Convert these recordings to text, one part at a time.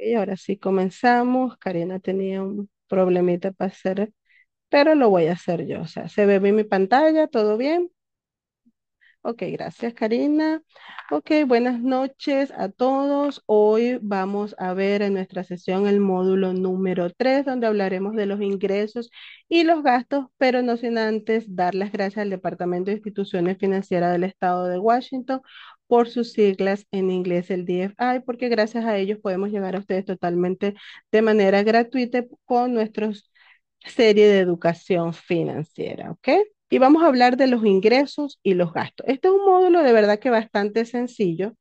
Y ahora sí comenzamos. Karina tenía un problemita para hacer, pero lo voy a hacer yo. O sea, se ve bien mi pantalla, todo bien. Ok, gracias Karina. Ok, buenas noches a todos. Hoy vamos a ver en nuestra sesión el módulo número 3, donde hablaremos de los ingresos y los gastos, pero no sin antes dar las gracias al Departamento de Instituciones Financieras del Estado de Washington por sus siglas en inglés, el DFI, porque gracias a ellos podemos llegar a ustedes totalmente de manera gratuita con nuestra serie de educación financiera, ¿ok? Y vamos a hablar de los ingresos y los gastos. Este es un módulo de verdad que bastante sencillo,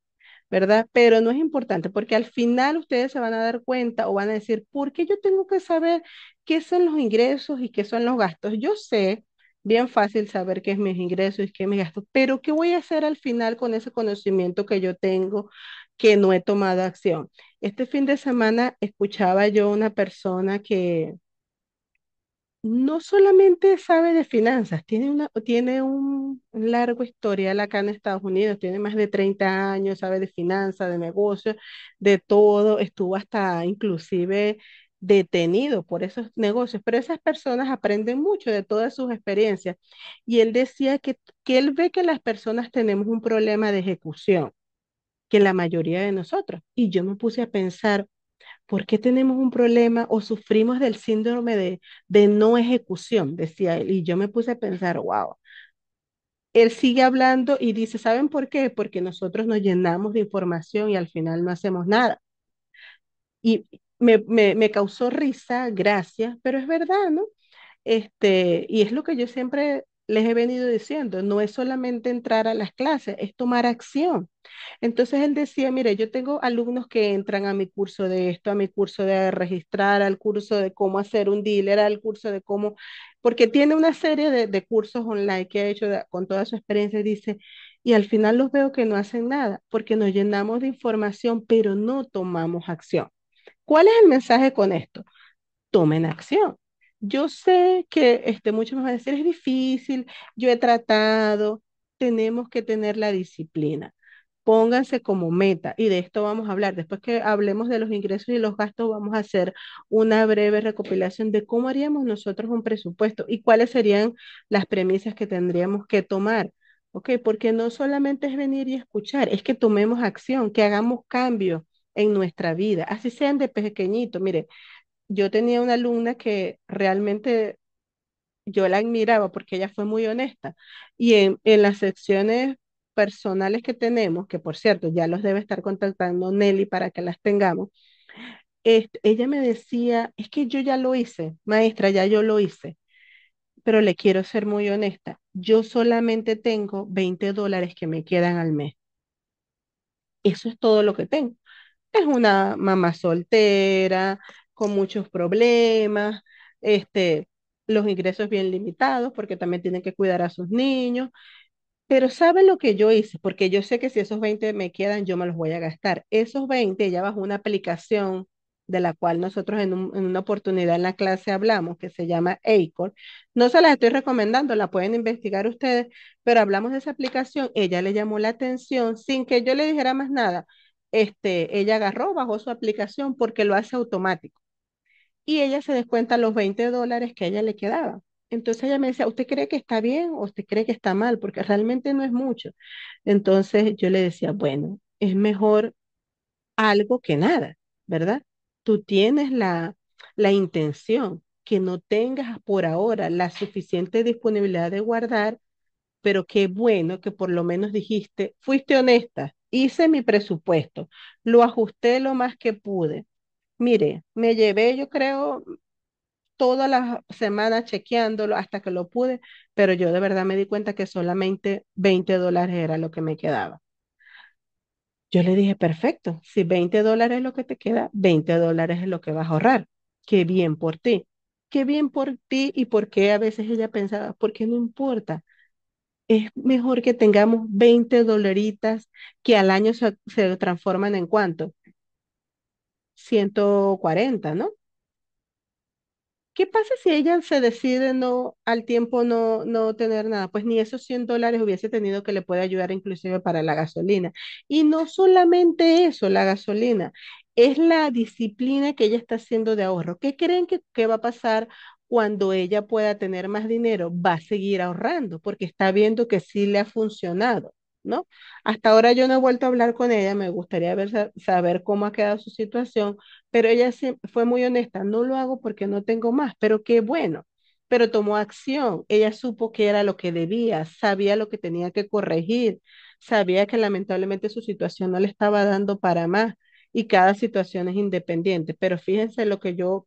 ¿verdad? Pero no es importante porque al final ustedes se van a dar cuenta o van a decir, ¿por qué yo tengo que saber qué son los ingresos y qué son los gastos? Yo sé bien fácil saber qué es mis ingresos y qué es mis gastos, pero ¿qué voy a hacer al final con ese conocimiento que yo tengo que no he tomado acción? Este fin de semana escuchaba yo una persona que no solamente sabe de finanzas, tiene, una, tiene un largo historial acá en Estados Unidos, tiene más de 30 años, sabe de finanzas, de negocios, de todo, estuvo hasta inclusive detenido por esos negocios, pero esas personas aprenden mucho de todas sus experiencias. Y él decía que, que él ve que las personas tenemos un problema de ejecución, que la mayoría de nosotros. Y yo me puse a pensar, ¿por qué tenemos un problema o sufrimos del síndrome de, de no ejecución? Decía él. Y yo me puse a pensar, wow, él sigue hablando y dice, ¿saben por qué? Porque nosotros nos llenamos de información y al final no hacemos nada. Y me, causó risa, gracias, pero es verdad, ¿no? Este, y es lo que yo siempre les he venido diciendo, no es solamente entrar a las clases, es tomar acción. Entonces él decía, mire, yo tengo alumnos que entran a mi curso de esto, a mi curso de registrar, al curso de cómo hacer un dealer, al curso de cómo, porque tiene una serie de, cursos online que ha hecho con toda su experiencia, dice, y al final los veo que no hacen nada, porque nos llenamos de información, pero no tomamos acción. ¿Cuál es el mensaje con esto? Tomen acción. Yo sé que este, muchos me van a decir, es difícil, yo he tratado, tenemos que tener la disciplina. Pónganse como meta, y de esto vamos a hablar. Después que hablemos de los ingresos y los gastos, vamos a hacer una breve recopilación de cómo haríamos nosotros un presupuesto y cuáles serían las premisas que tendríamos que tomar. Okay. Porque no solamente es venir y escuchar, es que tomemos acción, que hagamos cambios en nuestra vida, así sean de pequeñito. Mire, yo tenía una alumna que realmente yo la admiraba porque ella fue muy honesta y en, las secciones personales que tenemos, que por cierto ya los debe estar contactando Nelly para que las tengamos, ella me decía, es que yo ya lo hice, maestra, ya yo lo hice, pero le quiero ser muy honesta, yo solamente tengo 20 dólares que me quedan al mes. Eso es todo lo que tengo es una mamá soltera, con muchos problemas, este, los ingresos bien limitados porque también tienen que cuidar a sus niños. Pero ¿sabe lo que yo hice? Porque yo sé que si esos 20 me quedan, yo me los voy a gastar. Esos 20 ella bajó una aplicación de la cual nosotros en, en, una oportunidad en la clase hablamos, que se llama Acor. No se las estoy recomendando, la pueden investigar ustedes, pero hablamos de esa aplicación, ella le llamó la atención sin que yo le dijera más nada este, ella agarró, bajo su aplicación porque lo hace automático. Y ella se descuenta los 20 dólares que a ella le quedaba, Entonces ella me decía, ¿usted cree que está bien o usted cree que está mal? Porque realmente no es mucho. Entonces yo le decía, bueno, es mejor algo que nada, ¿verdad? Tú tienes la, la intención que no tengas por ahora la suficiente disponibilidad de guardar, pero qué bueno que por lo menos dijiste, fuiste honesta, Hice mi presupuesto, lo ajusté lo más que pude. Mire, me llevé, yo creo, todas las semanas chequeándolo hasta que lo pude, pero yo de verdad me di cuenta que solamente 20 dólares era lo que me quedaba. Yo le dije, perfecto, si 20 dólares es lo que te queda, 20 dólares es lo que vas a ahorrar. Qué bien por ti. Qué bien por ti y por qué a veces ella pensaba, porque no importa, es mejor que tengamos 20 dolaritas que al año se, transforman en cuánto? 140, ¿no? ¿Qué pasa si ella se decide no al tiempo no, no tener nada? Pues ni esos 100 dólares hubiese tenido que le puede ayudar inclusive para la gasolina. Y no solamente eso, la gasolina, es la disciplina que ella está haciendo de ahorro. ¿Qué creen que, que va a pasar cuando ella pueda tener más dinero, va a seguir ahorrando porque está viendo que sí le ha funcionado, ¿no? Hasta ahora yo no he vuelto a hablar con ella, me gustaría saber cómo ha quedado su situación, pero ella fue muy honesta, no lo hago porque no tengo más, pero qué bueno, pero tomó acción, ella supo que era lo que debía, sabía lo que tenía que corregir, sabía que lamentablemente su situación no le estaba dando para más y cada situación es independiente, pero fíjense lo que yo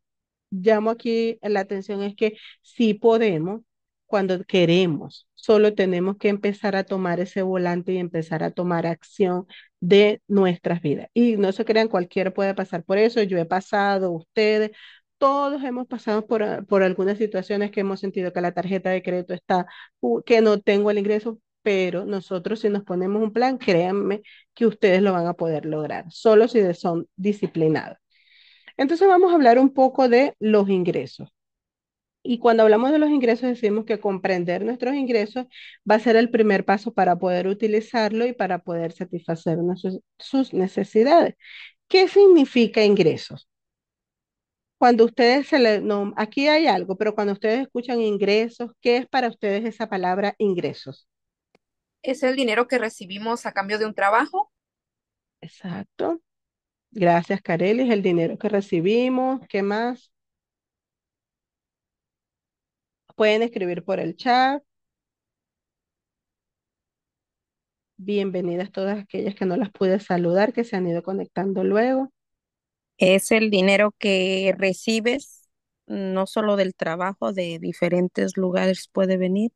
llamo aquí la atención es que sí podemos cuando queremos, solo tenemos que empezar a tomar ese volante y empezar a tomar acción de nuestras vidas. Y no se crean, cualquiera puede pasar por eso, yo he pasado, ustedes, todos hemos pasado por, ah, por algunas situaciones que hemos sentido que la tarjeta de crédito está, que no tengo el ingreso, pero nosotros si nos ponemos un plan, créanme que ustedes lo van a poder lograr, solo si son disciplinados. Entonces vamos a hablar un poco de los ingresos. Y cuando hablamos de los ingresos, decimos que comprender nuestros ingresos va a ser el primer paso para poder utilizarlo y para poder satisfacer sus necesidades. ¿Qué significa ingresos? Cuando ustedes se le, no, aquí hay algo, pero cuando ustedes escuchan ingresos, ¿qué es para ustedes esa palabra ingresos? Es el dinero que recibimos a cambio de un trabajo. Exacto. Gracias, Es El dinero que recibimos, ¿qué más? Pueden escribir por el chat. Bienvenidas todas aquellas que no las pude saludar, que se han ido conectando luego. Es el dinero que recibes, no solo del trabajo, de diferentes lugares puede venir.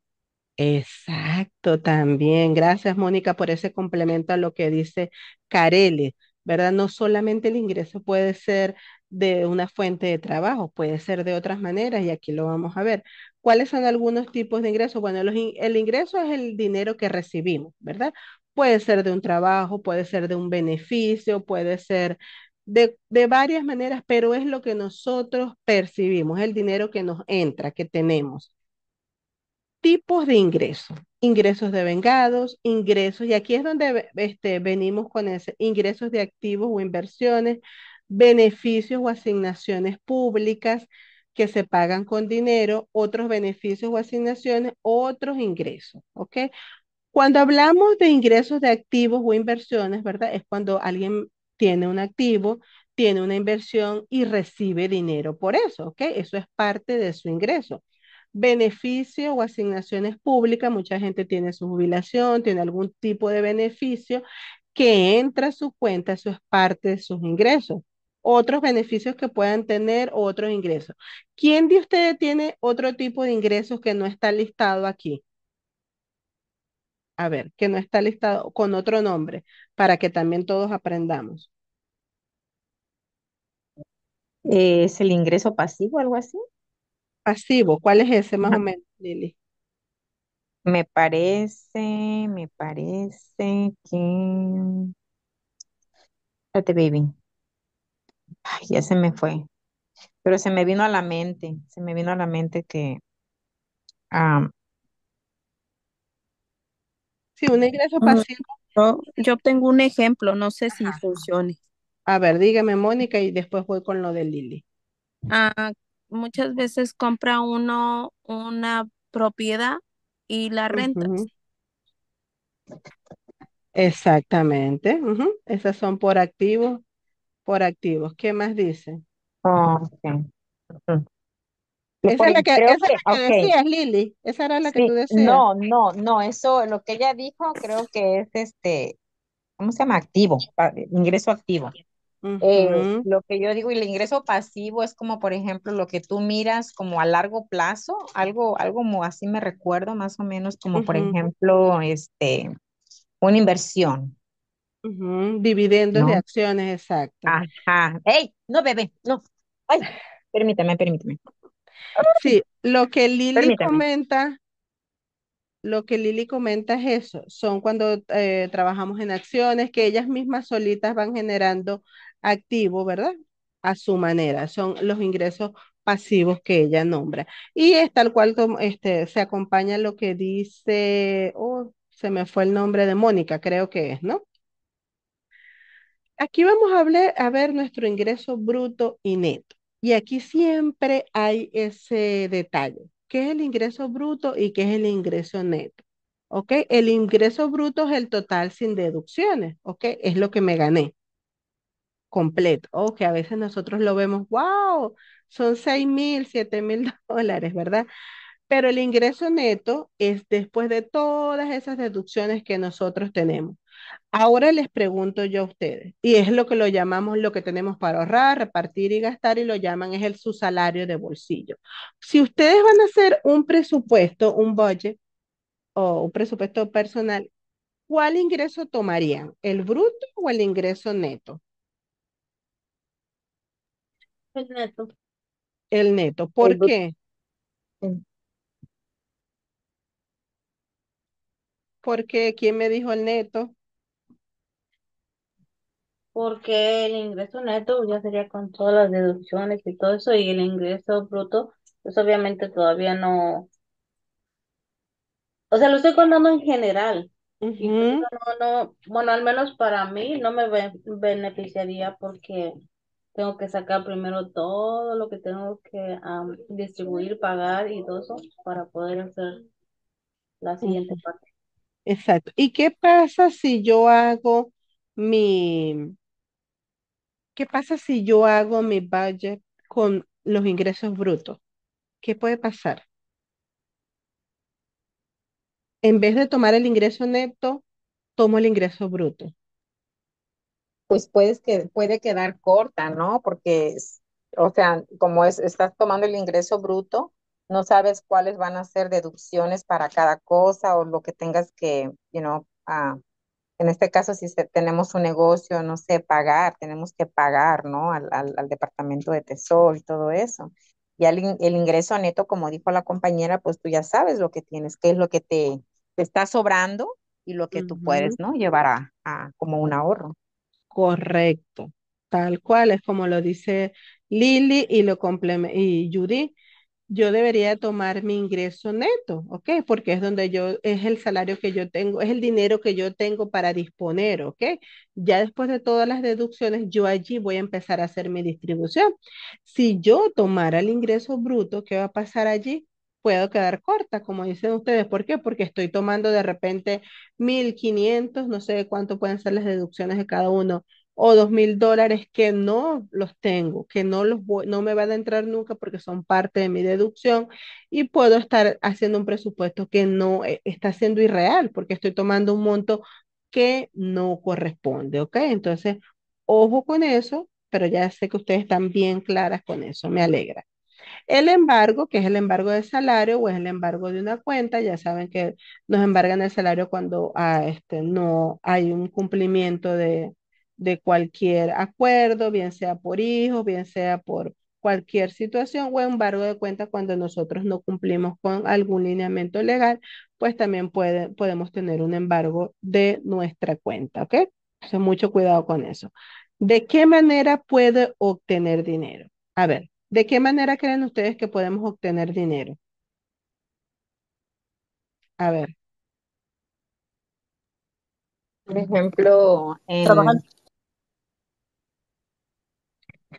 Exacto, también. Gracias, Mónica, por ese complemento a lo que dice Carele. ¿verdad? No solamente el ingreso puede ser de una fuente de trabajo, puede ser de otras maneras y aquí lo vamos a ver. ¿Cuáles son algunos tipos de ingresos? Bueno, el ingreso es el dinero que recibimos, ¿verdad? Puede ser de un trabajo, puede ser de un beneficio, puede ser de, de varias maneras, pero es lo que nosotros percibimos, el dinero que nos entra, que tenemos tipos de ingresos, ingresos de vengados, ingresos, y aquí es donde este, venimos con ese, ingresos de activos o inversiones, beneficios o asignaciones públicas que se pagan con dinero, otros beneficios o asignaciones, otros ingresos, ¿ok? Cuando hablamos de ingresos de activos o inversiones, ¿verdad? Es cuando alguien tiene un activo, tiene una inversión y recibe dinero por eso, ¿ok? Eso es parte de su ingreso beneficio o asignaciones públicas, mucha gente tiene su jubilación, tiene algún tipo de beneficio que entra a su cuenta, eso es parte de sus ingresos. Otros beneficios que puedan tener otros ingresos. ¿Quién de ustedes tiene otro tipo de ingresos que no está listado aquí? A ver, que no está listado con otro nombre, para que también todos aprendamos. Eh, ¿Es el ingreso pasivo, algo así? pasivo, ¿cuál es ese más o menos, Lili? Me parece, me parece que... baby. Ay, ya se me fue. Pero se me vino a la mente, se me vino a la mente que... Sí, un ingreso mm, pasivo. Yo, tengo un ejemplo, no sé si funcione. A ver, dígame, Mónica, y después voy con lo de Lili. Ah, muchas veces compra uno una propiedad y la renta. Exactamente. Esas son por activos, por activos. ¿Qué más dice? Esa es la que, esa decías, Lili. Esa era la que tú decías. No, no, no. Eso, lo que ella dijo, creo que es este, ¿cómo se llama? Activo, ingreso activo. Eh, lo que yo digo, y el ingreso pasivo es como, por ejemplo, lo que tú miras como a largo plazo, algo, algo como así me recuerdo más o menos, como por ejemplo, este, una inversión. Uh Dividendos de acciones, exacto. Ajá. ¡Ey! No, bebé, no. Ay, permíteme permíteme Sí, lo que Lili comenta, lo que Lili comenta es eso, son cuando eh, trabajamos en acciones que ellas mismas solitas van generando activo, ¿verdad? A su manera, son los ingresos pasivos que ella nombra. Y es tal cual como este, se acompaña lo que dice, oh, se me fue el nombre de Mónica, creo que es, ¿no? Aquí vamos a, hablar, a ver nuestro ingreso bruto y neto. Y aquí siempre hay ese detalle. ¿Qué es el ingreso bruto y qué es el ingreso neto? ¿Ok? El ingreso bruto es el total sin deducciones, ¿ok? Es lo que me gané completo. O que a veces nosotros lo vemos, wow, son 6 mil, 7 mil dólares, ¿verdad? Pero el ingreso neto es después de todas esas deducciones que nosotros tenemos. Ahora les pregunto yo a ustedes, y es lo que lo llamamos lo que tenemos para ahorrar, repartir y gastar, y lo llaman es el su salario de bolsillo. Si ustedes van a hacer un presupuesto, un budget o un presupuesto personal, ¿cuál ingreso tomarían? ¿El bruto o el ingreso neto? El neto. El neto. ¿Por qué? Porque, ¿quién me dijo el neto? Porque el ingreso neto ya sería con todas las deducciones y todo eso, y el ingreso bruto, pues obviamente todavía no. O sea, lo estoy contando en general. no, no, bueno, al menos para mí no me beneficiaría porque tengo que sacar primero todo lo que tengo que distribuir, pagar y todo eso para poder hacer la siguiente parte. Exacto. ¿Y qué pasa si yo hago mi, qué pasa si yo hago mi budget con los ingresos brutos? ¿Qué puede pasar? En vez de tomar el ingreso neto, tomo el ingreso bruto pues puedes que, puede quedar corta, ¿no? Porque, o sea, como es, estás tomando el ingreso bruto, no sabes cuáles van a ser deducciones para cada cosa o lo que tengas que, you ah, en este caso, si tenemos un negocio, no sé, pagar, tenemos que pagar, ¿no? Al, departamento de Tesor y todo eso. Y el, ingreso neto, como dijo la compañera, pues tú ya sabes lo que tienes, qué es lo que te, está sobrando y lo que tú puedes, ¿no? Llevar a como un ahorro. Correcto, tal cual es como lo dice Lili y, lo y Yo debería tomar mi ingreso neto, ¿ok? Porque es donde yo, es el salario que yo tengo, es el dinero que yo tengo para disponer, ¿ok? Ya después de todas las deducciones, yo allí voy a empezar a hacer mi distribución. Si yo tomara el ingreso bruto, ¿qué va a pasar allí? puedo quedar corta, como dicen ustedes. ¿Por qué? Porque estoy tomando de repente 1.500, no sé cuánto pueden ser las deducciones de cada uno, o 2.000 dólares que no los tengo, que no, los no me van a entrar nunca porque son parte de mi deducción y puedo estar haciendo un presupuesto que no eh, está siendo irreal porque estoy tomando un monto que no corresponde, ¿ok? Entonces, ojo con eso, pero ya sé que ustedes están bien claras con eso, me alegra. El embargo, que es el embargo de salario o es el embargo de una cuenta, ya saben que nos embargan el salario cuando ah, este, no hay un cumplimiento de, de cualquier acuerdo, bien sea por hijos, bien sea por cualquier situación o embargo de cuenta cuando nosotros no cumplimos con algún lineamiento legal, pues también puede, podemos tener un embargo de nuestra cuenta, ¿ok? Entonces, mucho cuidado con eso. ¿De qué manera puede obtener dinero? A ver, ¿De qué manera creen ustedes que podemos obtener dinero? A ver. Por ejemplo,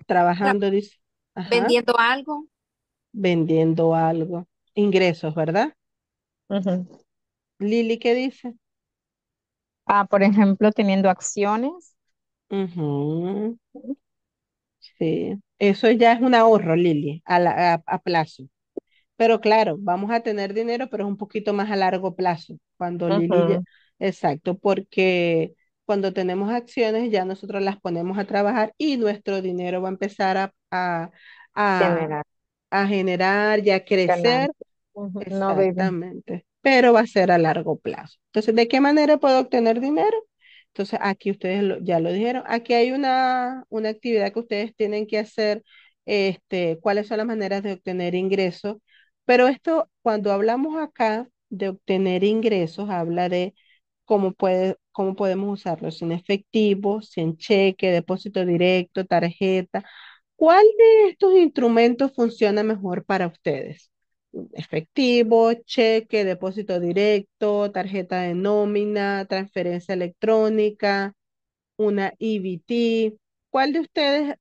trabajando. dice. Vendiendo algo. Vendiendo algo. Ingresos, ¿verdad? Lili, ¿qué dice? Ah, por ejemplo, teniendo acciones. Sí, eso ya es un ahorro, Lili, a, plazo. Pero claro, vamos a tener dinero, pero es un poquito más a largo plazo. Cuando Lili exacto, porque cuando tenemos acciones ya nosotros las ponemos a trabajar y nuestro dinero va a empezar a, a, generar. y a crecer. Exactamente. pero va a ser a largo plazo. Entonces, ¿de qué manera puedo obtener dinero? Entonces, aquí ustedes ya lo dijeron. Aquí hay una, una actividad que ustedes tienen que hacer, este, cuáles son las maneras de obtener ingresos. Pero esto, cuando hablamos acá de obtener ingresos, habla de cómo, puede, cómo podemos usarlos sin efectivo, sin cheque, depósito directo, tarjeta. ¿Cuál de estos instrumentos funciona mejor para ustedes? efectivo, cheque, depósito directo, tarjeta de nómina, transferencia electrónica, una EBT. ¿Cuál de ustedes,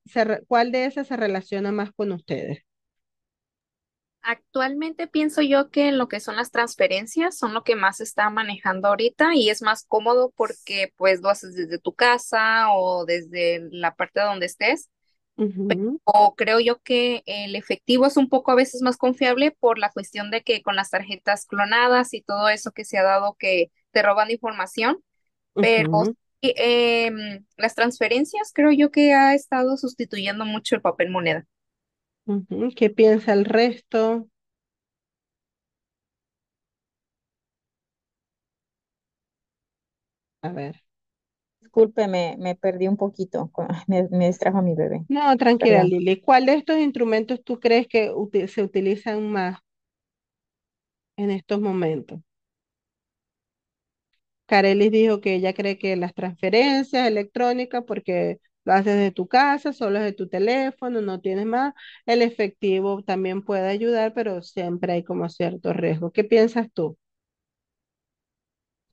cuál de esas se relaciona más con ustedes? Actualmente pienso yo que lo que son las transferencias son lo que más se está manejando ahorita y es más cómodo porque pues lo haces desde tu casa o desde la parte donde estés pues, o creo yo que el efectivo es un poco a veces más confiable por la cuestión de que con las tarjetas clonadas y todo eso que se ha dado que te roban información, pero em, las transferencias creo yo que ha estado sustituyendo mucho el papel moneda. ¿Qué piensa el resto? A ver disculpe, me, perdí un poquito, me, me, distrajo mi bebé. No, tranquila, Lili. ¿Cuál de estos instrumentos tú crees que se utilizan más en estos momentos? Carelis dijo que ella cree que las transferencias electrónicas, porque lo haces desde tu casa, solo es de tu teléfono, no tienes más. El efectivo también puede ayudar, pero siempre hay como cierto riesgo. ¿Qué piensas tú?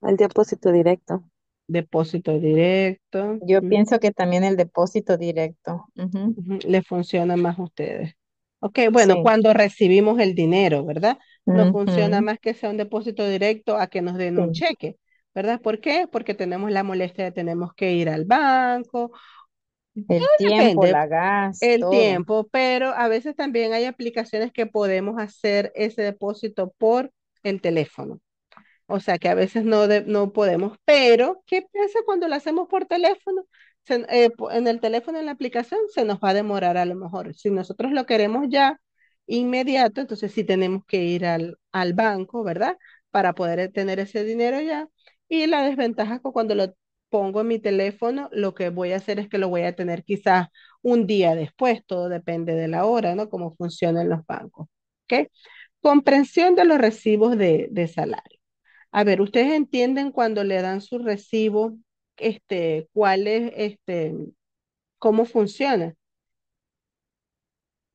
El depósito directo. Depósito directo. Yo pienso que también el depósito directo. Le funciona más a ustedes. Ok, bueno, cuando recibimos el dinero, ¿verdad? No funciona más que sea un depósito directo a que nos den un cheque, ¿verdad? ¿Por qué? Porque tenemos la molestia de tenemos que ir al banco. El tiempo, la gasto. El tiempo, pero a veces también hay aplicaciones que podemos hacer ese depósito por el teléfono. O sea que a veces no, no podemos, pero ¿qué pasa cuando lo hacemos por teléfono? Eh, en el teléfono, en la aplicación, se nos va a demorar a lo mejor. Si nosotros lo queremos ya inmediato, entonces sí tenemos que ir al, al banco, ¿verdad? Para poder eh, tener ese dinero ya. Y la desventaja es que cuando lo pongo en mi teléfono, lo que voy a hacer es que lo voy a tener quizás un día después, todo depende de la hora, ¿no? Cómo funcionan los bancos. ¿Ok? Comprensión de los recibos de, de salario. A ver, ¿ustedes entienden cuando le dan su recibo, este, cuál es, este, cómo funciona?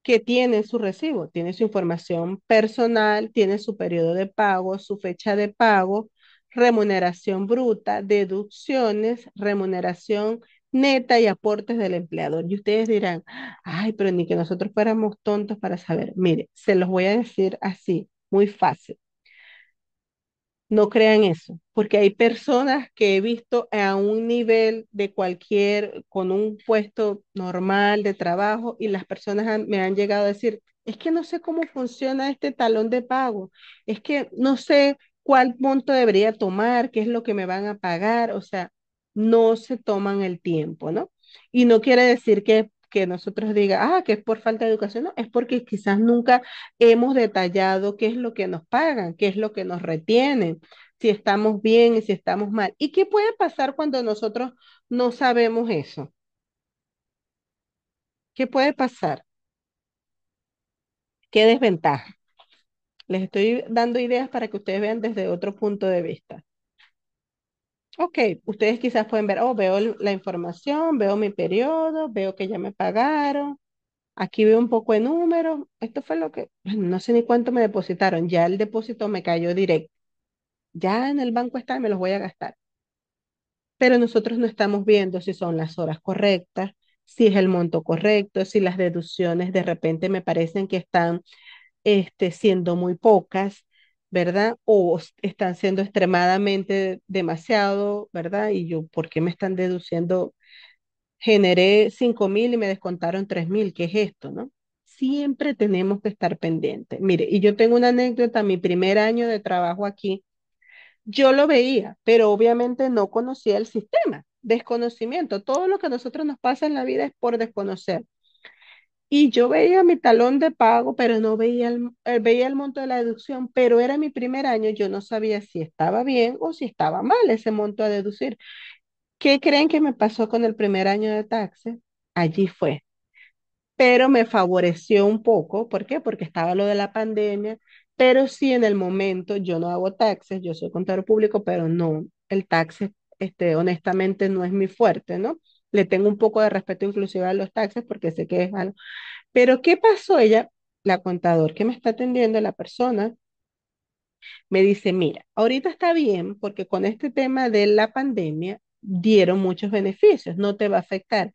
¿Qué tiene su recibo, tiene su información personal, tiene su periodo de pago, su fecha de pago, remuneración bruta, deducciones, remuneración neta y aportes del empleador. Y ustedes dirán, ay, pero ni que nosotros fuéramos tontos para saber. Mire, se los voy a decir así, muy fácil. No crean eso, porque hay personas que he visto a un nivel de cualquier, con un puesto normal de trabajo y las personas me han llegado a decir, es que no sé cómo funciona este talón de pago, es que no sé cuál monto debería tomar, qué es lo que me van a pagar, o sea, no se toman el tiempo, ¿no? Y no quiere decir que que nosotros diga, ah, que es por falta de educación, no, es porque quizás nunca hemos detallado qué es lo que nos pagan, qué es lo que nos retienen, si estamos bien y si estamos mal. ¿Y qué puede pasar cuando nosotros no sabemos eso? ¿Qué puede pasar? ¿Qué desventaja? Les estoy dando ideas para que ustedes vean desde otro punto de vista. Ok, ustedes quizás pueden ver, oh, veo la información, veo mi periodo, veo que ya me pagaron. Aquí veo un poco de números. Esto fue lo que, no sé ni cuánto me depositaron. Ya el depósito me cayó directo. Ya en el banco está y me los voy a gastar. Pero nosotros no estamos viendo si son las horas correctas, si es el monto correcto, si las deducciones de repente me parecen que están este, siendo muy pocas ¿verdad? O están siendo extremadamente demasiado, ¿verdad? Y yo, ¿por qué me están deduciendo? Generé cinco mil y me descontaron tres mil, ¿qué es esto, no? Siempre tenemos que estar pendientes. Mire, y yo tengo una anécdota, mi primer año de trabajo aquí, yo lo veía, pero obviamente no conocía el sistema, desconocimiento, todo lo que a nosotros nos pasa en la vida es por desconocer. Y yo veía mi talón de pago, pero no veía el, eh, veía el monto de la deducción, pero era mi primer año, yo no sabía si estaba bien o si estaba mal ese monto a deducir. ¿Qué creen que me pasó con el primer año de taxes? Allí fue. Pero me favoreció un poco, ¿por qué? Porque estaba lo de la pandemia, pero sí en el momento yo no hago taxes, yo soy contador público, pero no, el taxes, este, honestamente no es mi fuerte, ¿no? le tengo un poco de respeto inclusive a los taxes porque sé que es malo Pero ¿qué pasó? Ella, la contador que me está atendiendo, la persona, me dice, mira, ahorita está bien porque con este tema de la pandemia dieron muchos beneficios, no te va a afectar,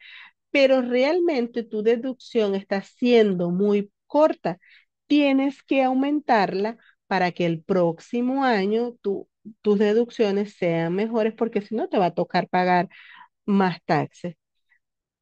pero realmente tu deducción está siendo muy corta. Tienes que aumentarla para que el próximo año tus deducciones sean mejores porque si no te va a tocar pagar más taxes.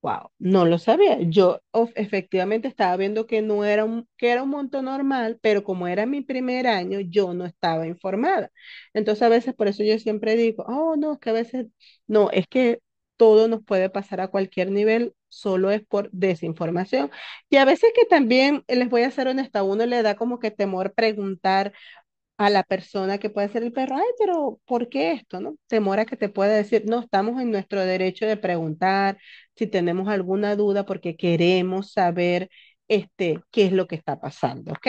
Wow, no lo sabía. Yo efectivamente estaba viendo que no era un, que era un monto normal, pero como era mi primer año, yo no estaba informada. Entonces a veces por eso yo siempre digo, oh, no, es que a veces, no, es que todo nos puede pasar a cualquier nivel, solo es por desinformación. Y a veces que también, eh, les voy a ser honesta, uno le da como que temor preguntar a la persona que puede ser el perro, ay, pero ¿por qué esto? ¿No? Temor que te pueda decir, no, estamos en nuestro derecho de preguntar si tenemos alguna duda porque queremos saber este, qué es lo que está pasando, ¿ok?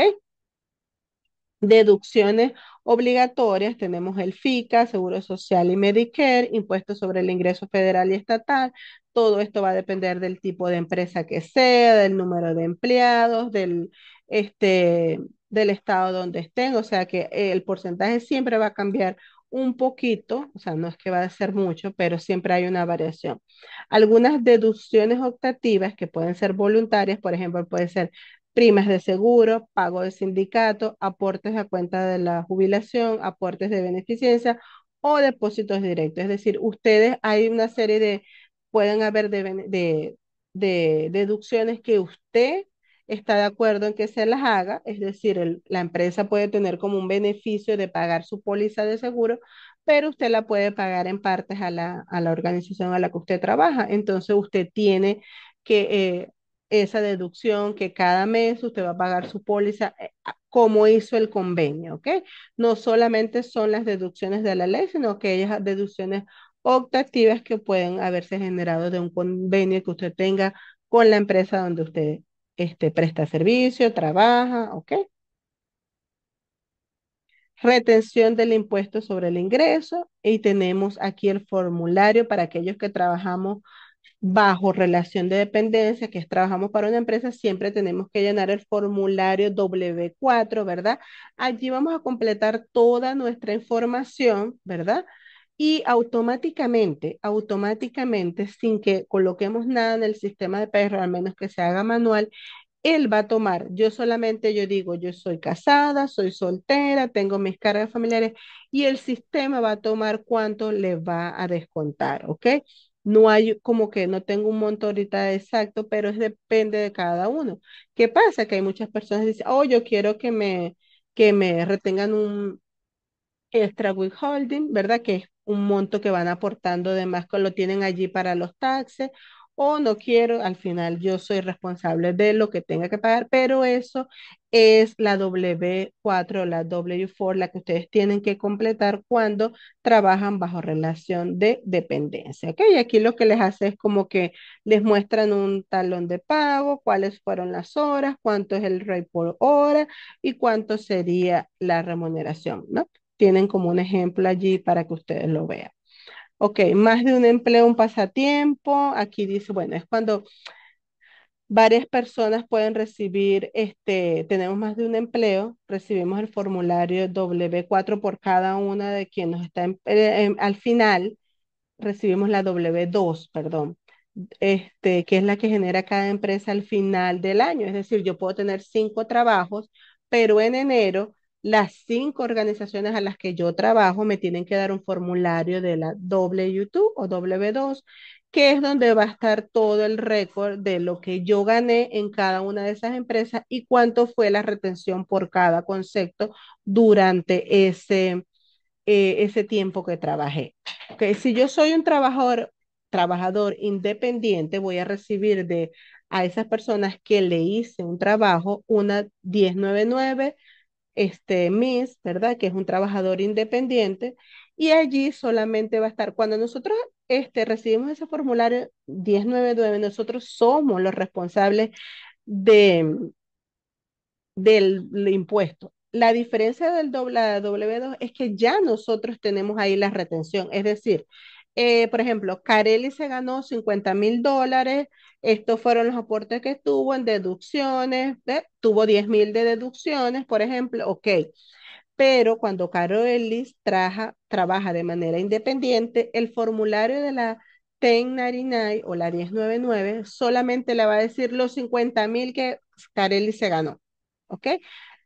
Deducciones obligatorias, tenemos el FICA, Seguro Social y Medicare, impuestos sobre el ingreso federal y estatal. Todo esto va a depender del tipo de empresa que sea, del número de empleados, del, este, del estado donde estén, o sea que eh, el porcentaje siempre va a cambiar un poquito, o sea, no es que va a ser mucho, pero siempre hay una variación. Algunas deducciones optativas que pueden ser voluntarias, por ejemplo, pueden ser primas de seguro, pago de sindicato, aportes a cuenta de la jubilación, aportes de beneficencia o depósitos directos. Es decir, ustedes hay una serie de, pueden haber de deducciones que usted está de acuerdo en que se las haga, es decir, la empresa puede tener como un beneficio de pagar su póliza de seguro, pero usted la puede pagar en partes a la, organización a la que usted trabaja. Entonces usted tiene que eh, esa deducción que cada mes usted va a pagar su póliza eh, como hizo el convenio, ¿ok? No solamente son las deducciones de la ley, sino que ellas deducciones optativas que pueden haberse generado de un convenio que usted tenga con la empresa donde usted este, presta servicio, trabaja, ¿ok? Retención del impuesto sobre el ingreso y tenemos aquí el formulario para aquellos que trabajamos bajo relación de dependencia, que es trabajamos para una empresa, siempre tenemos que llenar el formulario W4, ¿verdad? Allí vamos a completar toda nuestra información, ¿verdad? y automáticamente, automáticamente, sin que coloquemos nada en el sistema de perro, al menos que se haga manual, él va a tomar. Yo solamente yo digo, yo soy casada, soy soltera, tengo mis cargas familiares y el sistema va a tomar cuánto le va a descontar, ¿ok? No hay como que no tengo un monto ahorita exacto, pero es depende de cada uno. ¿Qué pasa? Que hay muchas personas que dicen, oh, yo quiero que me, que me retengan un, extra withholding, ¿verdad? Que es un monto que van aportando, además lo tienen allí para los taxes, o no quiero, al final yo soy responsable de lo que tenga que pagar, pero eso es la W4 la W4, la que ustedes tienen que completar cuando trabajan bajo relación de dependencia. ¿ok? Y aquí lo que les hace es como que les muestran un talón de pago, cuáles fueron las horas, cuánto es el rate por hora y cuánto sería la remuneración, ¿no? tienen como un ejemplo allí para que ustedes lo vean. Ok, más de un empleo, un pasatiempo. Aquí dice, bueno, es cuando varias personas pueden recibir, este, tenemos más de un empleo, recibimos el formulario W4 por cada una de quien nos está en, em, eh, em, al final, recibimos la W2, perdón, este, que es la que genera cada empresa al final del año. Es decir, yo puedo tener cinco trabajos, pero en enero las cinco organizaciones a las que yo trabajo me tienen que dar un formulario de la W2 o W2, que es donde va a estar todo el récord de lo que yo gané en cada una de esas empresas y cuánto fue la retención por cada concepto durante ese, eh, ese tiempo que trabajé. Okay. Si yo soy un trabajador, trabajador independiente, voy a recibir de a esas personas que le hice un trabajo una 1099 este MIS, ¿verdad? Que es un trabajador independiente, y allí solamente va a estar, cuando nosotros este, recibimos ese formulario 1099, nosotros somos los responsables de, del, impuesto. La diferencia del doble, W2 es que ya nosotros tenemos ahí la retención, es decir, eh, por ejemplo, Carelli se ganó 50 mil dólares, estos fueron los aportes que tuvo en deducciones, tuvo 10 mil de deducciones, por ejemplo, ok. Pero cuando Carelli trabaja de manera independiente, el formulario de la ten 1099 o la 1099 solamente le va a decir los 50 mil que Carelli se ganó, ok.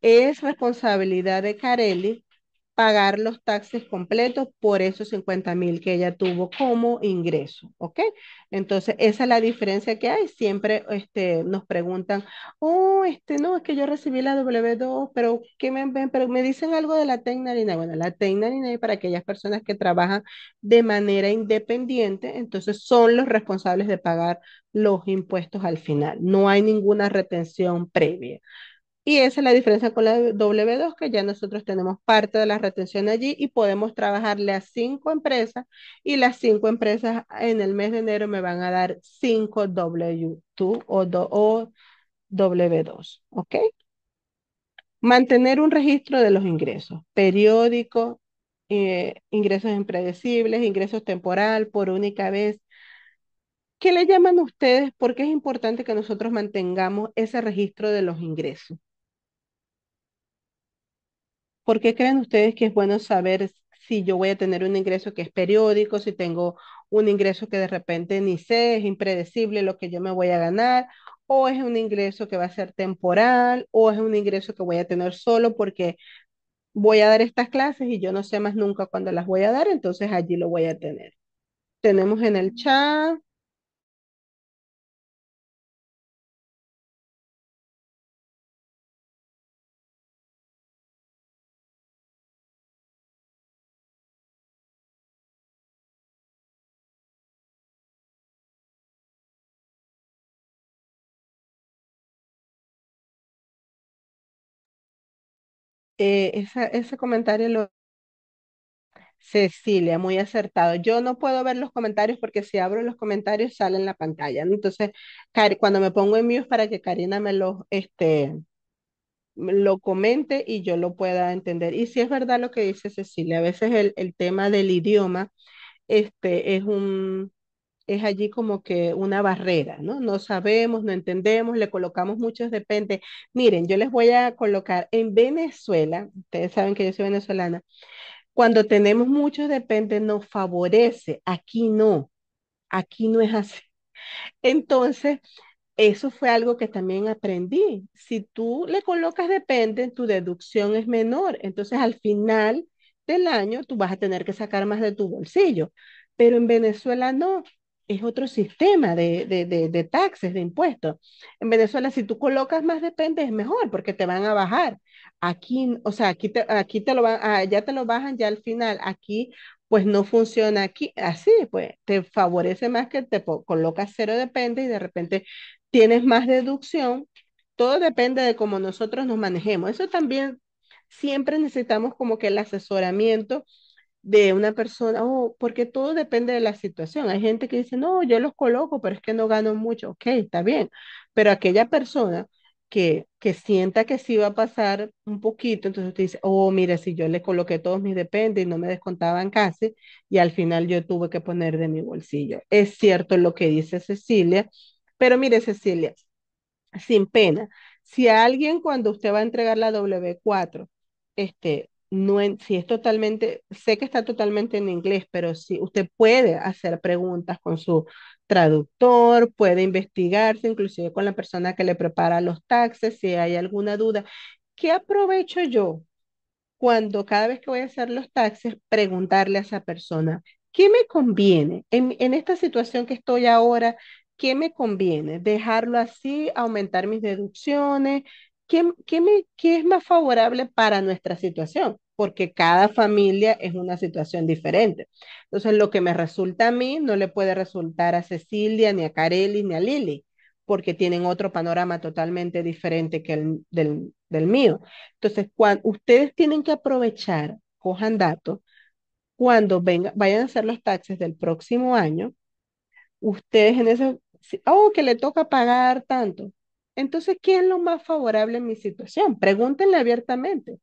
Es responsabilidad de Carelli pagar los taxes completos por esos 50 mil que ella tuvo como ingreso, ¿ok? Entonces, esa es la diferencia que hay. Siempre este, nos preguntan, oh, este, no, es que yo recibí la W2, pero ¿qué me, ven? pero me dicen algo de la tec Bueno, la tec es para aquellas personas que trabajan de manera independiente, entonces son los responsables de pagar los impuestos al final. No hay ninguna retención previa. Y esa es la diferencia con la W2, que ya nosotros tenemos parte de la retención allí y podemos trabajarle a cinco empresas y las cinco empresas en el mes de enero me van a dar cinco W2 o, W2, ¿ok? Mantener un registro de los ingresos, periódico, eh, ingresos impredecibles, ingresos temporal, por única vez, ¿Qué le llaman ustedes? Porque es importante que nosotros mantengamos ese registro de los ingresos. ¿Por qué creen ustedes que es bueno saber si yo voy a tener un ingreso que es periódico, si tengo un ingreso que de repente ni sé, es impredecible lo que yo me voy a ganar, o es un ingreso que va a ser temporal, o es un ingreso que voy a tener solo porque voy a dar estas clases y yo no sé más nunca cuándo las voy a dar, entonces allí lo voy a tener. Tenemos en el chat Eh, ese comentario lo... Cecilia, muy acertado. Yo no puedo ver los comentarios porque si abro los comentarios sale en la pantalla. Entonces, cuando me pongo en es para que Karina me los, este, lo comente y yo lo pueda entender. Y si es verdad lo que dice Cecilia, a veces el, el tema del idioma este, es un, es allí como que una barrera, ¿no? No sabemos, no entendemos, le colocamos muchos depende. Miren, yo les voy a colocar en Venezuela, ustedes saben que yo soy venezolana, cuando tenemos muchos depende nos favorece, aquí no, aquí no es así. Entonces, eso fue algo que también aprendí. Si tú le colocas depende, tu deducción es menor. Entonces, al final del año, tú vas a tener que sacar más de tu bolsillo. Pero en Venezuela no es otro sistema de, de, taxes, de impuestos. En Venezuela, si tú colocas más depende, es mejor porque te van a bajar. Aquí, o sea, aquí aquí te lo van, ah, ya te lo bajan ya al final. Aquí, pues no funciona aquí. Así, pues, te favorece más que te colocas cero depende y de repente tienes más deducción. Todo depende de cómo nosotros nos manejemos. Eso también siempre necesitamos como que el asesoramiento de una persona, oh, porque todo depende de la situación. Hay gente que dice, no, yo los coloco, pero es que no gano mucho. Ok, está bien, pero aquella persona que, que sienta que sí va a pasar un poquito, entonces usted dice, oh, mire, si yo le coloqué todos mis dependes y no me descontaban casi, y al final yo tuve que poner de mi bolsillo. Es cierto lo que dice Cecilia, pero mire, Cecilia, sin pena, si alguien cuando usted va a entregar la W4, este, no si es totalmente, sé que está totalmente en inglés, pero si usted puede hacer preguntas con su traductor, puede investigarse, inclusive con la persona que le prepara los taxes, si hay alguna duda. ¿Qué aprovecho yo cuando cada vez que voy a hacer los taxes, preguntarle a esa persona, ¿qué me conviene en, en esta situación que estoy ahora? ¿Qué me conviene? ¿Dejarlo así, aumentar mis deducciones, ¿qué, me, qué es más favorable para nuestra situación? Porque cada familia es una situación diferente. Entonces, lo que me resulta a mí no le puede resultar a Cecilia, ni a Carelli, ni a Lili, porque tienen otro panorama totalmente diferente que el del, mío. Entonces, cuando, ustedes tienen que aprovechar, cojan datos, cuando venga, vayan a hacer los taxes del próximo año, ustedes en ese, oh, que le toca pagar tanto, entonces, ¿qué es lo más favorable en mi situación? Pregúntenle abiertamente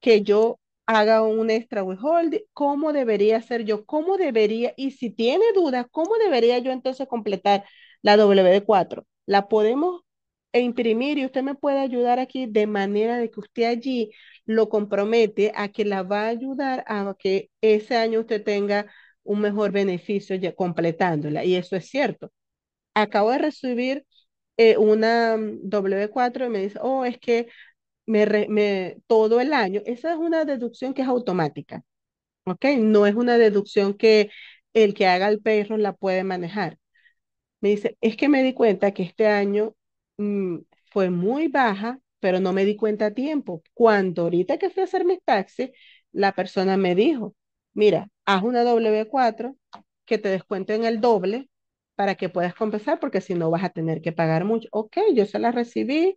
que yo haga un extra withholding, cómo debería hacer yo, cómo debería, y si tiene dudas, cómo debería yo entonces completar la WD4. La podemos imprimir y usted me puede ayudar aquí de manera de que usted allí lo compromete a que la va a ayudar a que ese año usted tenga un mejor beneficio ya completándola. Y eso es cierto. Acabo de recibir eh, una mm, W4 y me dice, oh, es que me, todo el año, esa es una deducción que es automática, ¿ok? No es una deducción que el que haga el perro la puede manejar. Me dice, es que me di cuenta que este año mm, fue muy baja, pero no me di cuenta a tiempo. Cuando ahorita que fui a hacer mis taxis, la persona me dijo, mira, haz una W4 que te en el doble para que puedas compensar, porque si no vas a tener que pagar mucho. Ok, yo se la recibí,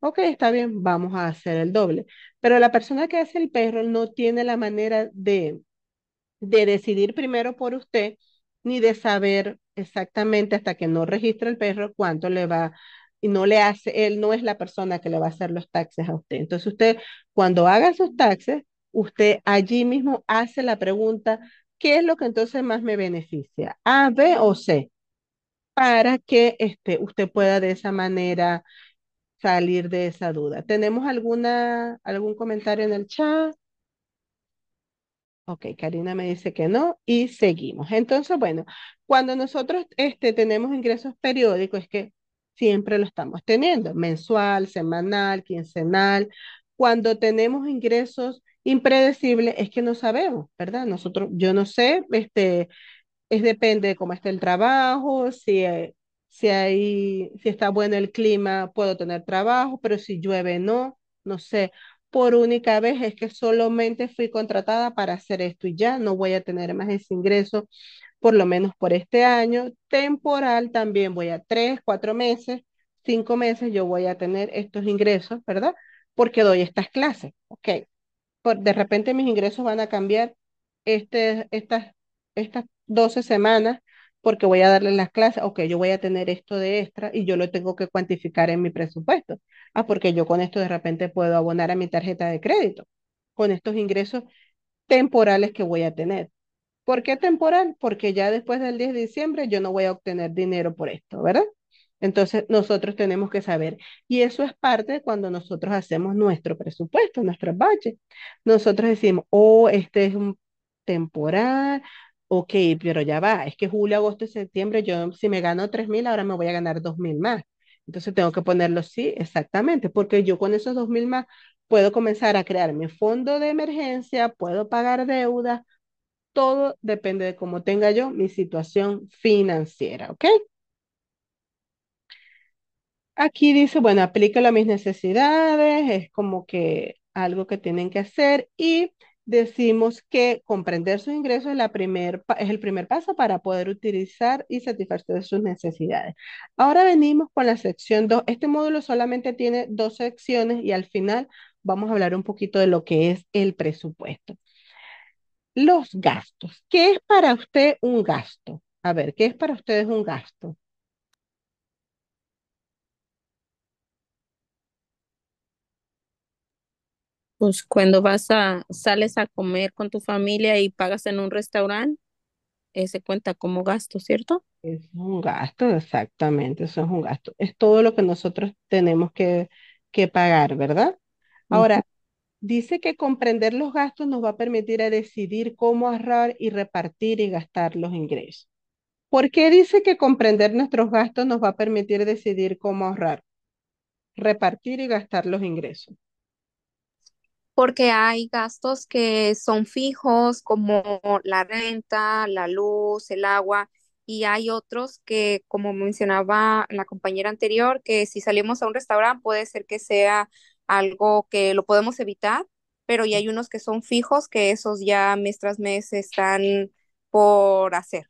ok, está bien, vamos a hacer el doble. Pero la persona que hace el perro no tiene la manera de, de decidir primero por usted, ni de saber exactamente hasta que no registra el perro cuánto le va y no le hace, él no es la persona que le va a hacer los taxes a usted. Entonces usted, cuando haga sus taxes, usted allí mismo hace la pregunta, ¿qué es lo que entonces más me beneficia? ¿A, B o C? para que este, usted pueda de esa manera salir de esa duda. ¿Tenemos alguna, algún comentario en el chat? Ok, Karina me dice que no y seguimos. Entonces, bueno, cuando nosotros este, tenemos ingresos periódicos, es que siempre lo estamos teniendo, mensual, semanal, quincenal. Cuando tenemos ingresos impredecibles, es que no sabemos, ¿verdad? Nosotros, yo no sé, este, es depende de cómo está el trabajo, si, eh, si, hay, si está bueno el clima, puedo tener trabajo, pero si llueve, no, no sé. Por única vez es que solamente fui contratada para hacer esto y ya no voy a tener más ese ingreso, por lo menos por este año. Temporal también voy a tres, cuatro meses, cinco meses yo voy a tener estos ingresos, ¿verdad? Porque doy estas clases, ¿ok? de repente mis ingresos van a cambiar este, estas, estas 12 semanas porque voy a darle las clases, ok, yo voy a tener esto de extra y yo lo tengo que cuantificar en mi presupuesto. Ah, porque yo con esto de repente puedo abonar a mi tarjeta de crédito, con estos ingresos temporales que voy a tener. ¿Por qué temporal? Porque ya después del 10 de diciembre yo no voy a obtener dinero por esto, ¿verdad? Entonces nosotros tenemos que saber. Y eso es parte cuando nosotros hacemos nuestro presupuesto, nuestro budget. Nosotros decimos, oh, este es un temporal, Ok, pero ya va, es que julio, agosto y septiembre, yo si me gano 3.000, ahora me voy a ganar 2.000 más. Entonces tengo que ponerlo sí, exactamente, porque yo con esos 2.000 más puedo comenzar a crear mi fondo de emergencia, puedo pagar deudas, todo depende de cómo tenga yo mi situación financiera, ¿ok? Aquí dice, bueno, aplícalo a mis necesidades, es como que algo que tienen que hacer y decimos que comprender sus ingresos es, la es el primer paso para poder utilizar y satisfacer sus necesidades. Ahora venimos con la sección 2. Este módulo solamente tiene dos secciones y al final vamos a hablar un poquito de lo que es el presupuesto. Los gastos. ¿Qué es para usted un gasto? A ver, ¿qué es para ustedes un gasto? Pues cuando vas a, sales a comer con tu familia y pagas en un restaurante, ese eh, cuenta como gasto, ¿cierto? Es un gasto, exactamente, eso es un gasto. Es todo lo que nosotros tenemos que, que pagar, ¿verdad? Ahora, dice que comprender los gastos nos va a permitir a decidir cómo ahorrar y repartir y gastar los ingresos. ¿Por qué dice que comprender nuestros gastos nos va a permitir decidir cómo ahorrar, repartir y gastar los ingresos? porque hay gastos que son fijos como la renta, la luz, el agua y hay otros que, como mencionaba la compañera anterior, que si salimos a un restaurante puede ser que sea algo que lo podemos evitar, pero y hay unos que son fijos que esos ya mes tras mes están por hacer.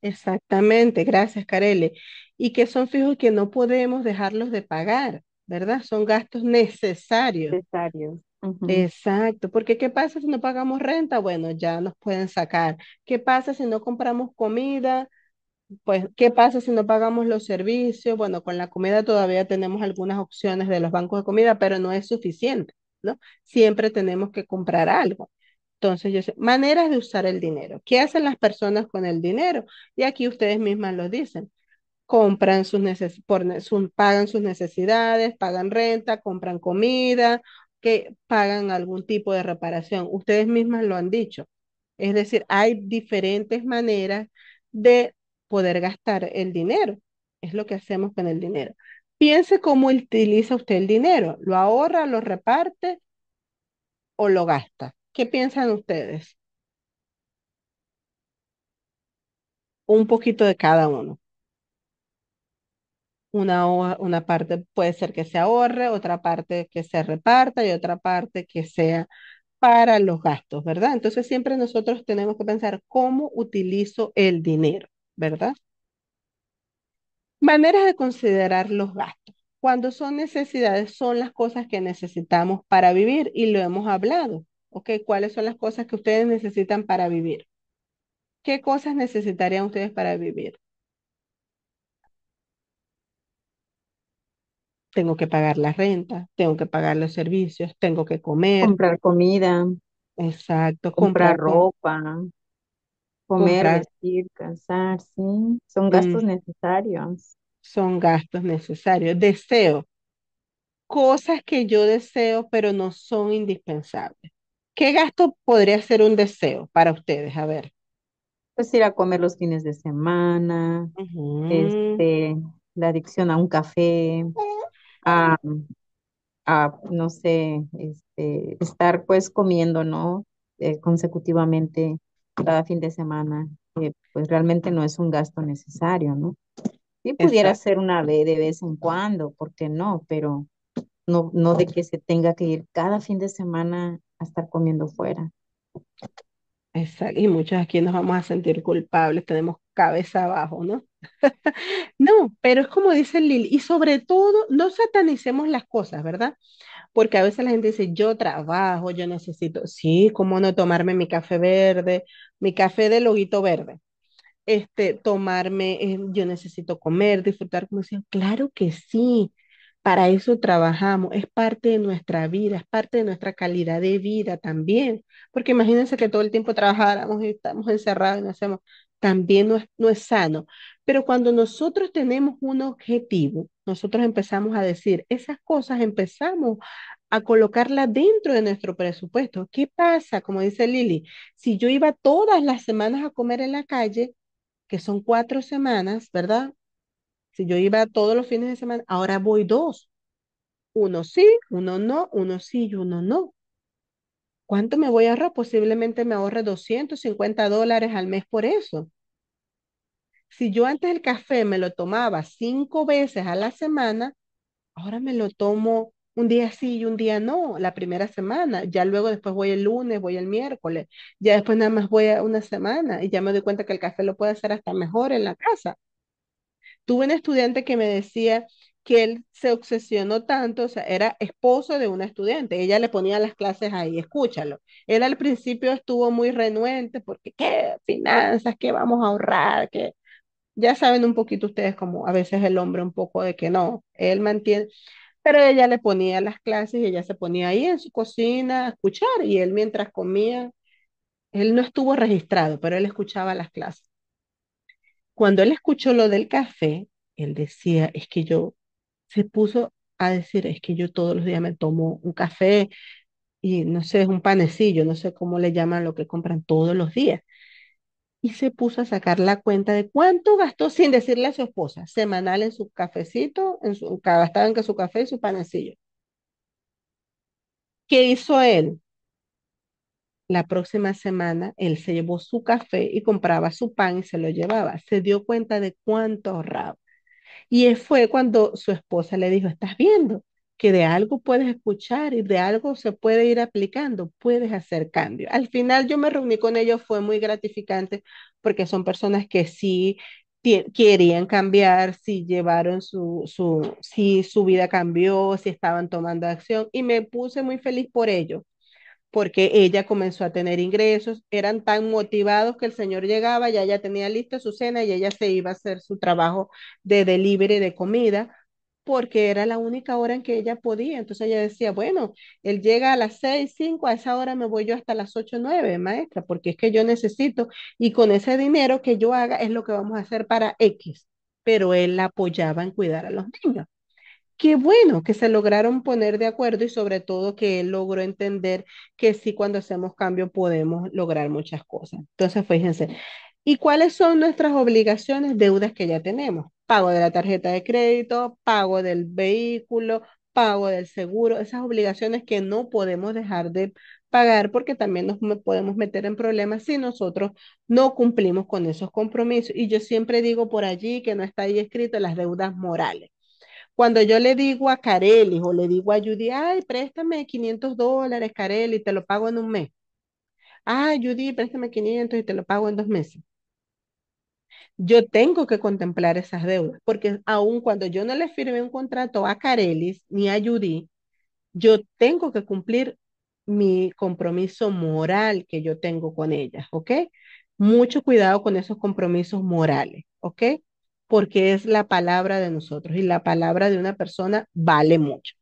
Exactamente, gracias Carele. Y que son fijos que no podemos dejarlos de pagar, ¿verdad? Son gastos necesarios. Necesarios. Exacto, porque ¿qué pasa si no pagamos renta? Bueno, ya nos pueden sacar. ¿Qué pasa si no compramos comida? Pues, ¿qué pasa si no pagamos los servicios? Bueno, con la comida todavía tenemos algunas opciones de los bancos de comida, pero no es suficiente, ¿no? Siempre tenemos que comprar algo. Entonces, yo sé, maneras de usar el dinero. ¿Qué hacen las personas con el dinero? Y aquí ustedes mismas lo dicen. Compran sus necesidades, pagan sus necesidades, pagan renta, compran comida, que pagan algún tipo de reparación. Ustedes mismas lo han dicho. Es decir, hay diferentes maneras de poder gastar el dinero. Es lo que hacemos con el dinero. Piense cómo utiliza usted el dinero. ¿Lo ahorra, lo reparte o lo gasta? ¿Qué piensan ustedes? Un poquito de cada uno una, una parte puede ser que se ahorre, otra parte que se reparta y otra parte que sea para los gastos, ¿verdad? Entonces siempre nosotros tenemos que pensar cómo utilizo el dinero, ¿verdad? Maneras de considerar los gastos. Cuando son necesidades, son las cosas que necesitamos para vivir y lo hemos hablado, ¿ok? ¿Cuáles son las cosas que ustedes necesitan para vivir? ¿Qué cosas necesitarían ustedes para vivir? tengo que pagar la renta, tengo que pagar los servicios, tengo que comer. Comprar comida. Exacto, comprar, ropa, comer, vestir, cansar, sí. Son mm. gastos necesarios. Son gastos necesarios. Deseo. Cosas que yo deseo, pero no son indispensables. ¿Qué gasto podría ser un deseo para ustedes? A ver. Pues ir a comer los fines de semana, este, la adicción a un café, mm a, no sé, este, estar pues comiendo, ¿no? Eh, consecutivamente cada fin de semana, pues realmente no es un gasto necesario, ¿no? Y pudiera ser una vez de vez en cuando, ¿por qué no? Pero no, no de que se tenga que ir cada fin de semana a estar comiendo fuera. Exacto. Y muchas aquí nos vamos a sentir culpables, tenemos cabeza abajo, ¿no? no, pero es como dice Lil y sobre todo, no satanicemos las cosas, ¿verdad? Porque a veces la gente dice, yo trabajo, yo necesito, sí, cómo no tomarme mi café verde, mi café de loguito verde, este, tomarme, eh, yo necesito comer, disfrutar, como decían, claro que sí, para eso trabajamos, es parte de nuestra vida, es parte de nuestra calidad de vida también, porque imagínense que todo el tiempo trabajáramos y estamos encerrados y no hacemos, también no es, no es sano. Pero cuando nosotros tenemos un objetivo, nosotros empezamos a decir, esas cosas empezamos a colocarlas dentro de nuestro presupuesto. ¿Qué pasa? Como dice Lili, si yo iba todas las semanas a comer en la calle, que son cuatro semanas, ¿verdad? Si yo iba todos los fines de semana, ahora voy dos. Uno sí, uno no, uno sí y uno no. ¿Cuánto me voy a ahorrar? Posiblemente me ahorre 250 dólares al mes por eso. Si yo antes el café me lo tomaba cinco veces a la semana, ahora me lo tomo un día sí y un día no, la primera semana. Ya luego después voy el lunes, voy el miércoles, ya después nada más voy a una semana y ya me doy cuenta que el café lo puede hacer hasta mejor en la casa. Tuve un estudiante que me decía, que él se obsesionó tanto, o sea, era esposo de una estudiante, ella le ponía las clases ahí, escúchalo. Él al principio estuvo muy renuente porque, ¿qué? Finanzas, ¿qué vamos a ahorrar? que Ya saben un poquito ustedes como a veces el hombre un poco de que no, él mantiene, pero ella le ponía las clases y ella se ponía ahí en su cocina a escuchar y él mientras comía, él no estuvo registrado, pero él escuchaba las clases. Cuando él escuchó lo del café, él decía, es que yo se puso a decir, es que yo todos los días me tomo un café y no sé, es un panecillo, no sé cómo le llaman lo que compran todos los días. Y se puso a sacar la cuenta de cuánto gastó sin decirle a su esposa, semanal en su cafecito, en su, su café y su panecillo. ¿Qué hizo él? La próxima semana él se llevó su café y compraba su pan y se lo llevaba. Se dio cuenta de cuánto ahorraba. Y fue cuando su esposa le dijo, estás viendo que de algo puedes escuchar y de algo se puede ir aplicando, puedes hacer cambio. Al final yo me reuní con ellos, fue muy gratificante porque son personas que sí querían cambiar, si llevaron su, su, si su vida cambió, si estaban tomando acción y me puse muy feliz por ello, porque ella comenzó a tener ingresos, eran tan motivados que el señor llegaba, ya ella tenía lista su cena y ella se iba a hacer su trabajo de delivery de comida, porque era la única hora en que ella podía. Entonces ella decía, bueno, él llega a las seis, cinco, a esa hora me voy yo hasta las ocho, nueve, maestra, porque es que yo necesito y con ese dinero que yo haga es lo que vamos a hacer para X. Pero él la apoyaba en cuidar a los niños qué bueno que se lograron poner de acuerdo y sobre todo que él logró entender que sí cuando hacemos cambio podemos lograr muchas cosas. Entonces, fíjense, ¿y cuáles son nuestras obligaciones, deudas que ya tenemos? Pago de la tarjeta de crédito, pago del vehículo, pago del seguro, esas obligaciones que no podemos dejar de pagar porque también nos podemos meter en problemas si nosotros no cumplimos con esos compromisos. Y yo siempre digo por allí que no está ahí escrito las deudas morales cuando yo le digo a Carelis o le digo a Judy, ay, préstame 500 dólares, Carelli, te lo pago en un mes. Ay, Judy, préstame 500 y te lo pago en dos meses. Yo tengo que contemplar esas deudas, porque aun cuando yo no le firme un contrato a Carelis ni a Judy, yo tengo que cumplir mi compromiso moral que yo tengo con ellas, ¿ok? Mucho cuidado con esos compromisos morales, ¿ok? porque es la palabra de nosotros y la palabra de una persona vale mucho.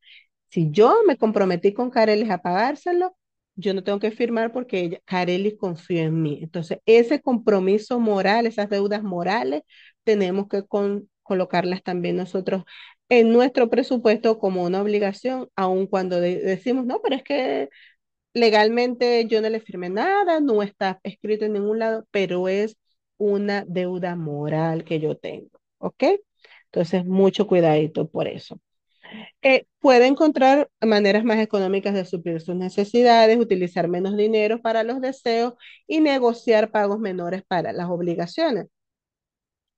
Si yo me comprometí con Carelis a pagárselo, yo no tengo que firmar porque Carelis confió en mí. Entonces, ese compromiso moral, esas deudas morales, tenemos que colocarlas también nosotros en nuestro presupuesto como una obligación, aun cuando decimos, no, pero es que legalmente yo no le firmé nada, no está escrito en ningún lado, pero es una deuda moral que yo tengo. ¿ok? Entonces, mucho cuidadito por eso. Eh, puede encontrar maneras más económicas de suplir sus necesidades, utilizar menos dinero para los deseos y negociar pagos menores para las obligaciones.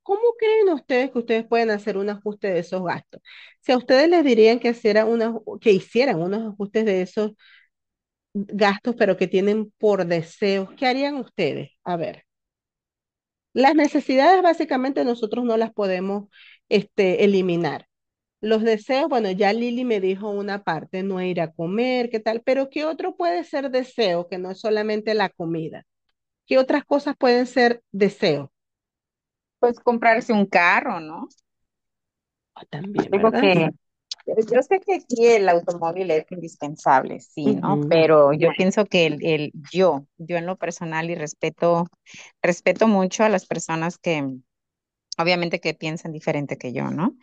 ¿Cómo creen ustedes que ustedes pueden hacer un ajuste de esos gastos? Si a ustedes les dirían que, hicieran que hicieran unos ajustes de esos gastos, pero que tienen por deseos, ¿qué harían ustedes? A ver. Las necesidades básicamente nosotros no las podemos este, eliminar. Los deseos, bueno, ya Lili me dijo una parte, no ir a comer, qué tal, pero ¿qué otro puede ser deseo que no es solamente la comida? ¿Qué otras cosas pueden ser deseo? Pues comprarse un carro, ¿no? Ah, también, yo sé que aquí el automóvil es indispensable, sí, ¿no? Pero yo pienso que el, yo, yo en lo personal y respeto, respeto mucho a las personas que, obviamente que piensan diferente que yo, ¿no?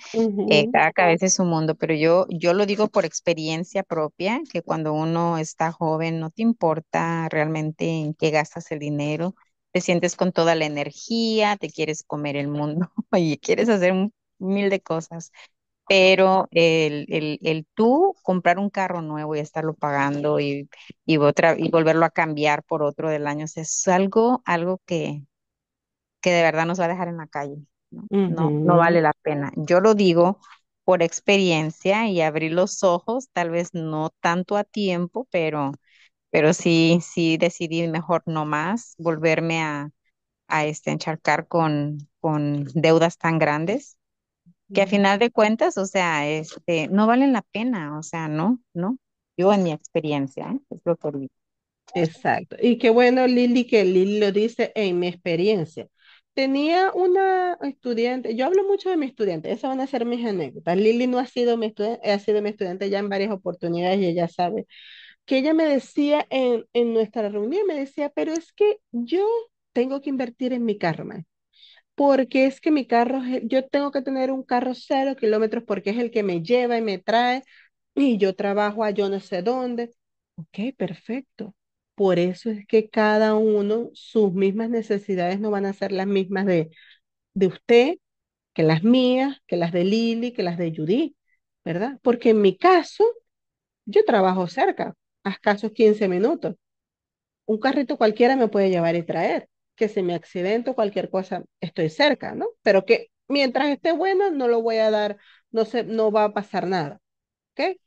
Eh, cada cabeza es un mundo, pero yo, yo lo digo por experiencia propia, que cuando uno está joven no te importa realmente en qué gastas el dinero, te sientes con toda la energía, te quieres comer el mundo y quieres hacer mil de cosas pero el, tú comprar un carro nuevo y estarlo pagando y, y, volverlo a cambiar por otro del año, es algo, algo que, que de verdad nos va a dejar en la calle, ¿no? vale la pena. Yo lo digo por experiencia y abrir los ojos, tal vez no tanto a tiempo, pero, pero sí, sí decidí mejor no más volverme a, este, encharcar con deudas tan grandes que a final de cuentas, o sea, este, no valen la pena, o sea, no, no. Yo en mi experiencia, ¿eh? es lo que Exacto. Y qué bueno, Lili, que Lili lo dice en mi experiencia. Tenía una estudiante, yo hablo mucho de mi estudiante, esas van a ser mis anécdotas. Lili no ha sido mi estudiante, ha sido mi estudiante ya en varias oportunidades y ella sabe que ella me decía en, en nuestra reunión, me decía, pero es que yo tengo que invertir en mi karma porque es que mi carro, yo tengo que tener un carro cero kilómetros porque es el que me lleva y me trae y yo trabajo a yo no sé dónde. Ok, perfecto. Por eso es que cada uno, sus mismas necesidades no van a ser las mismas de, de usted, que las mías, que las de Lili, que las de Judy, ¿verdad? Porque en mi caso, yo trabajo cerca, a escasos 15 minutos. Un carrito cualquiera me puede llevar y traer que si me o cualquier cosa, estoy cerca, ¿no? Pero que mientras esté buena, no lo voy a dar, no, se, no va a pasar nada. ¿Ok?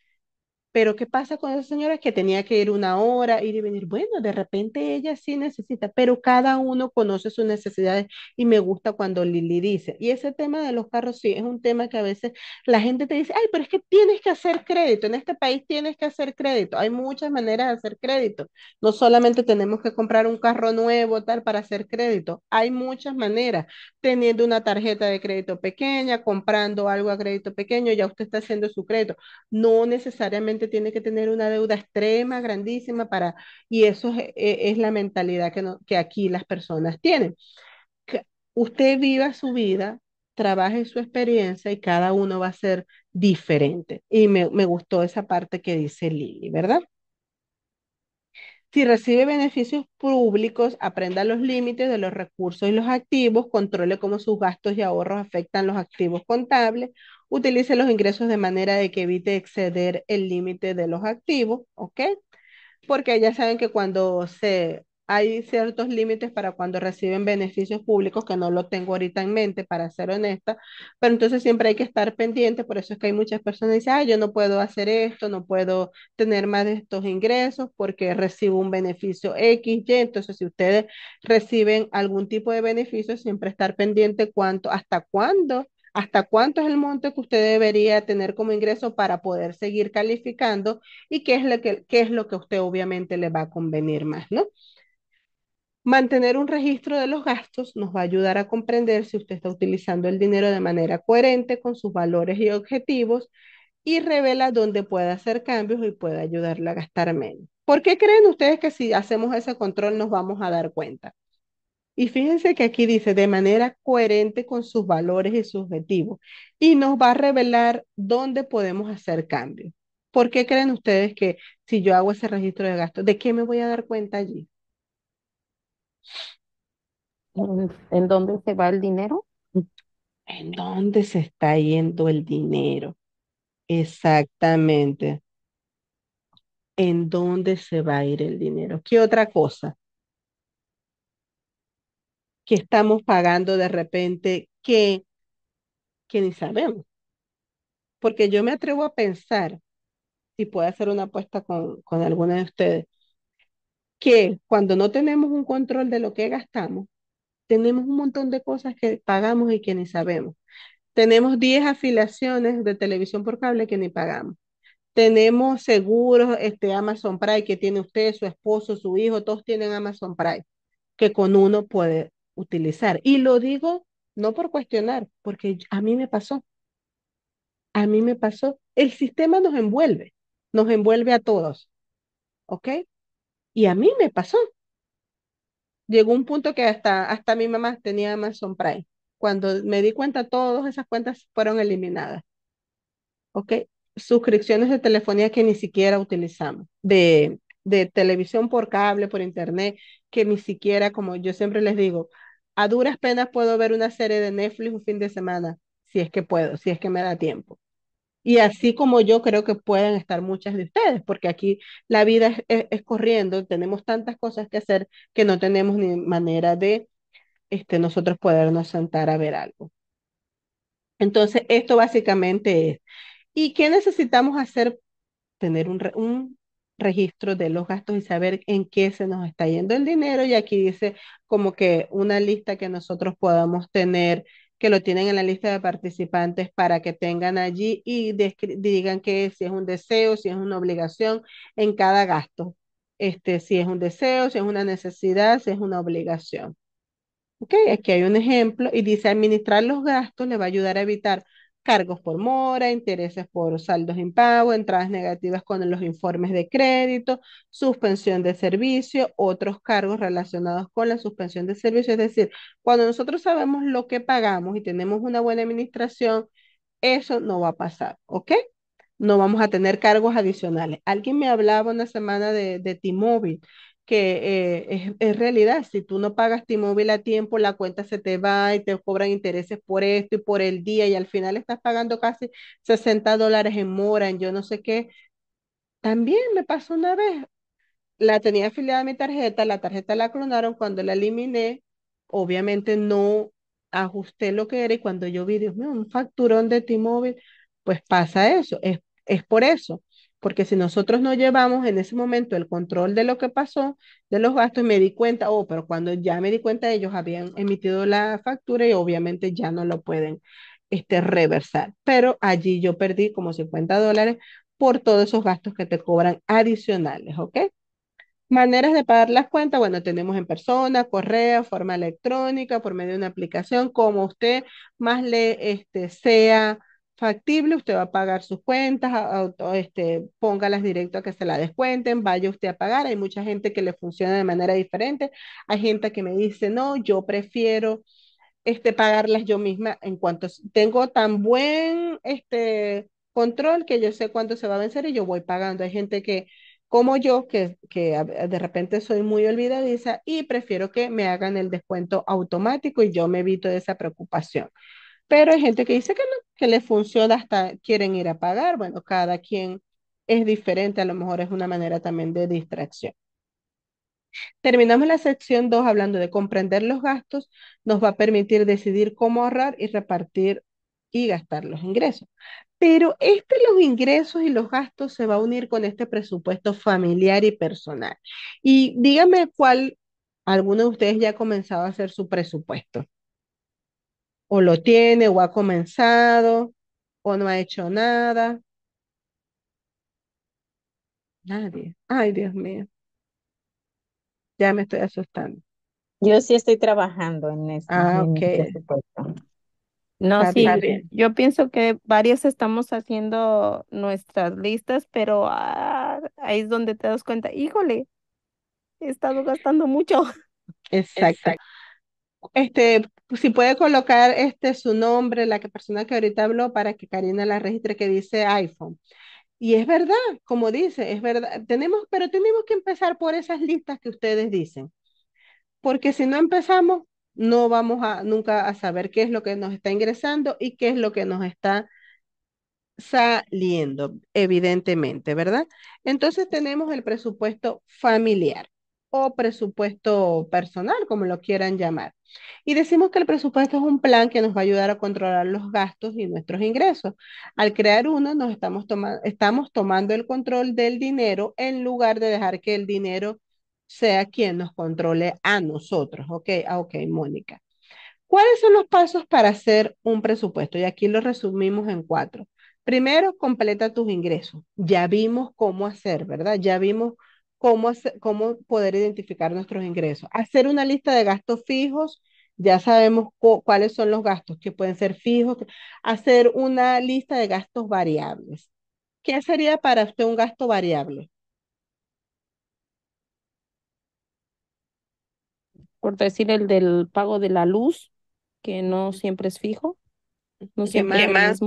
Pero ¿qué pasa con esa señora que tenía que ir una hora, ir y venir? Bueno, de repente ella sí necesita, pero cada uno conoce sus necesidades y me gusta cuando Lili dice, y ese tema de los carros sí es un tema que a veces la gente te dice, ay, pero es que tienes que hacer crédito, en este país tienes que hacer crédito, hay muchas maneras de hacer crédito, no solamente tenemos que comprar un carro nuevo tal para hacer crédito, hay muchas maneras, teniendo una tarjeta de crédito pequeña, comprando algo a crédito pequeño, ya usted está haciendo su crédito, no necesariamente tiene que tener una deuda extrema, grandísima, para, y eso es, e, la mentalidad que, que aquí las personas tienen. Que usted viva su vida, trabaje su experiencia y cada uno va a ser diferente. Y me, me gustó esa parte que dice Lili, ¿verdad? Si recibe beneficios públicos, aprenda los límites de los recursos y los activos, controle cómo sus gastos y ahorros afectan los activos contables, utilice los ingresos de manera de que evite exceder el límite de los activos, ¿ok? Porque ya saben que cuando se hay ciertos límites para cuando reciben beneficios públicos, que no lo tengo ahorita en mente, para ser honesta, pero entonces siempre hay que estar pendiente, por eso es que hay muchas personas que dicen, ah, yo no puedo hacer esto, no puedo tener más de estos ingresos porque recibo un beneficio X, Y, entonces si ustedes reciben algún tipo de beneficio, siempre estar pendiente cuánto, hasta cuándo hasta cuánto es el monto que usted debería tener como ingreso para poder seguir calificando y qué es lo que, qué es lo que usted obviamente le va a convenir más, ¿no? Mantener un registro de los gastos nos va a ayudar a comprender si usted está utilizando el dinero de manera coherente con sus valores y objetivos y revela dónde puede hacer cambios y puede ayudarle a gastar menos. ¿Por qué creen ustedes que si hacemos ese control nos vamos a dar cuenta? Y fíjense que aquí dice de manera coherente con sus valores y sus objetivos y nos va a revelar dónde podemos hacer cambios. ¿Por qué creen ustedes que si yo hago ese registro de gastos, de qué me voy a dar cuenta allí? ¿En dónde se va el dinero? ¿En dónde se está yendo el dinero? Exactamente. ¿En dónde se va a ir el dinero? ¿Qué otra cosa? Que estamos pagando de repente que, ni sabemos. Porque yo me atrevo a pensar, si puedo hacer una apuesta con, con alguna de ustedes, que cuando no tenemos un control de lo que gastamos, tenemos un montón de cosas que pagamos y que ni sabemos. Tenemos 10 afiliaciones de televisión por cable que ni pagamos. Tenemos seguros, este Amazon Prime que tiene usted, su esposo, su hijo, todos tienen Amazon Prime, que con uno puede utilizar. Y lo digo no por cuestionar, porque a mí me pasó. A mí me pasó. El sistema nos envuelve, nos envuelve a todos. ¿Ok? Y a mí me pasó. Llegó un punto que hasta, hasta mi mamá tenía Amazon Prime. Cuando me di cuenta, todas esas cuentas fueron eliminadas. ¿Ok? Suscripciones de telefonía que ni siquiera utilizamos, de, de televisión por cable, por internet, que ni siquiera, como yo siempre les digo, a duras penas puedo ver una serie de Netflix un fin de semana, si es que puedo, si es que me da tiempo. Y así como yo creo que pueden estar muchas de ustedes, porque aquí la vida es, corriendo, tenemos tantas cosas que hacer que no tenemos ni manera de este, nosotros podernos sentar a ver algo. Entonces, esto básicamente es. ¿Y qué necesitamos hacer? Tener un, un registro de los gastos y saber en qué se nos está yendo el dinero. Y aquí dice como que una lista que nosotros podamos tener que lo tienen en la lista de participantes para que tengan allí y digan que si es un deseo, si es una obligación en cada gasto. Este, si es un deseo, si es una necesidad, si es una obligación. Ok, aquí hay un ejemplo y dice administrar los gastos le va a ayudar a evitar cargos por mora, intereses por saldos impagos, entradas negativas con los informes de crédito, suspensión de servicio, otros cargos relacionados con la suspensión de servicio. Es decir, cuando nosotros sabemos lo que pagamos y tenemos una buena administración, eso no va a pasar, ¿ok? No vamos a tener cargos adicionales. Alguien me hablaba una semana de, de T-Mobile que eh, es, es, realidad. Si tú no pagas tu móvil a tiempo, la cuenta se te va y te cobran intereses por esto y por el día y al final estás pagando casi 60 dólares en mora, en yo no sé qué. También me pasó una vez, la tenía afiliada a mi tarjeta, la tarjeta la clonaron, cuando la eliminé, obviamente no ajusté lo que era y cuando yo vi, Dios mío, un facturón de T-Mobile, pues pasa eso, es, es por eso. Porque si nosotros no llevamos en ese momento el control de lo que pasó, de los gastos, me di cuenta, oh, pero cuando ya me di cuenta, ellos habían emitido la factura y obviamente ya no lo pueden este, reversar. Pero allí yo perdí como 50 dólares por todos esos gastos que te cobran adicionales, ¿ok? Maneras de pagar las cuentas, bueno, tenemos en persona, correo, forma electrónica, por medio de una aplicación, como usted más le este, sea factible, usted va a pagar sus cuentas, este, póngalas directo a que se la descuenten, vaya usted a pagar. Hay mucha gente que le funciona de manera diferente. Hay gente que me dice, no, yo prefiero este, pagarlas yo misma en cuanto tengo tan buen este, control que yo sé cuánto se va a vencer y yo voy pagando. Hay gente que, como yo, que, que de repente soy muy olvidadiza y prefiero que me hagan el descuento automático y yo me evito esa preocupación. Pero hay gente que dice que no, que le funciona hasta quieren ir a pagar. Bueno, cada quien es diferente, a lo mejor es una manera también de distracción. Terminamos la sección 2 hablando de comprender los gastos, nos va a permitir decidir cómo ahorrar y repartir y gastar los ingresos. Pero este, los ingresos y los gastos se va a unir con este presupuesto familiar y personal. Y dígame cuál, alguno de ustedes ya ha comenzado a hacer su presupuesto o lo tiene o ha comenzado o no ha hecho nada. Nadie. Ay, Dios mío. Ya me estoy asustando. Yo sí estoy trabajando en esto. Ah, ok. no, sí, yo pienso que varios estamos haciendo nuestras listas, pero ah, ahí es donde te das cuenta, híjole, he estado gastando mucho. Exacto. Este, si puede colocar este su nombre, la persona que ahorita habló, para que Karina la registre que dice iPhone. Y es verdad, como dice, es verdad. Tenemos, pero tenemos que empezar por esas listas que ustedes dicen. Porque si no empezamos, no vamos a nunca a saber qué es lo que nos está ingresando y qué es lo que nos está saliendo, evidentemente, ¿verdad? Entonces tenemos el presupuesto familiar o presupuesto personal, como lo quieran llamar. Y decimos que el presupuesto es un plan que nos va a ayudar a controlar los gastos y nuestros ingresos. Al crear uno, nos estamos, estamos tomando el control del dinero en lugar de dejar que el dinero sea quien nos controle a nosotros. Ok, ah, ok, Mónica. ¿Cuáles son los pasos para hacer un presupuesto? Y aquí lo resumimos en cuatro. Primero, completa tus ingresos. Ya vimos cómo hacer, ¿verdad? Ya vimos cómo, cómo poder identificar nuestros ingresos. Hacer una lista de gastos fijos, ya sabemos cuáles son los gastos que pueden ser fijos. Hacer una lista de gastos variables. ¿Qué sería para usted un gasto variable? Por decir el del pago de la luz, que no siempre es fijo, no siempre es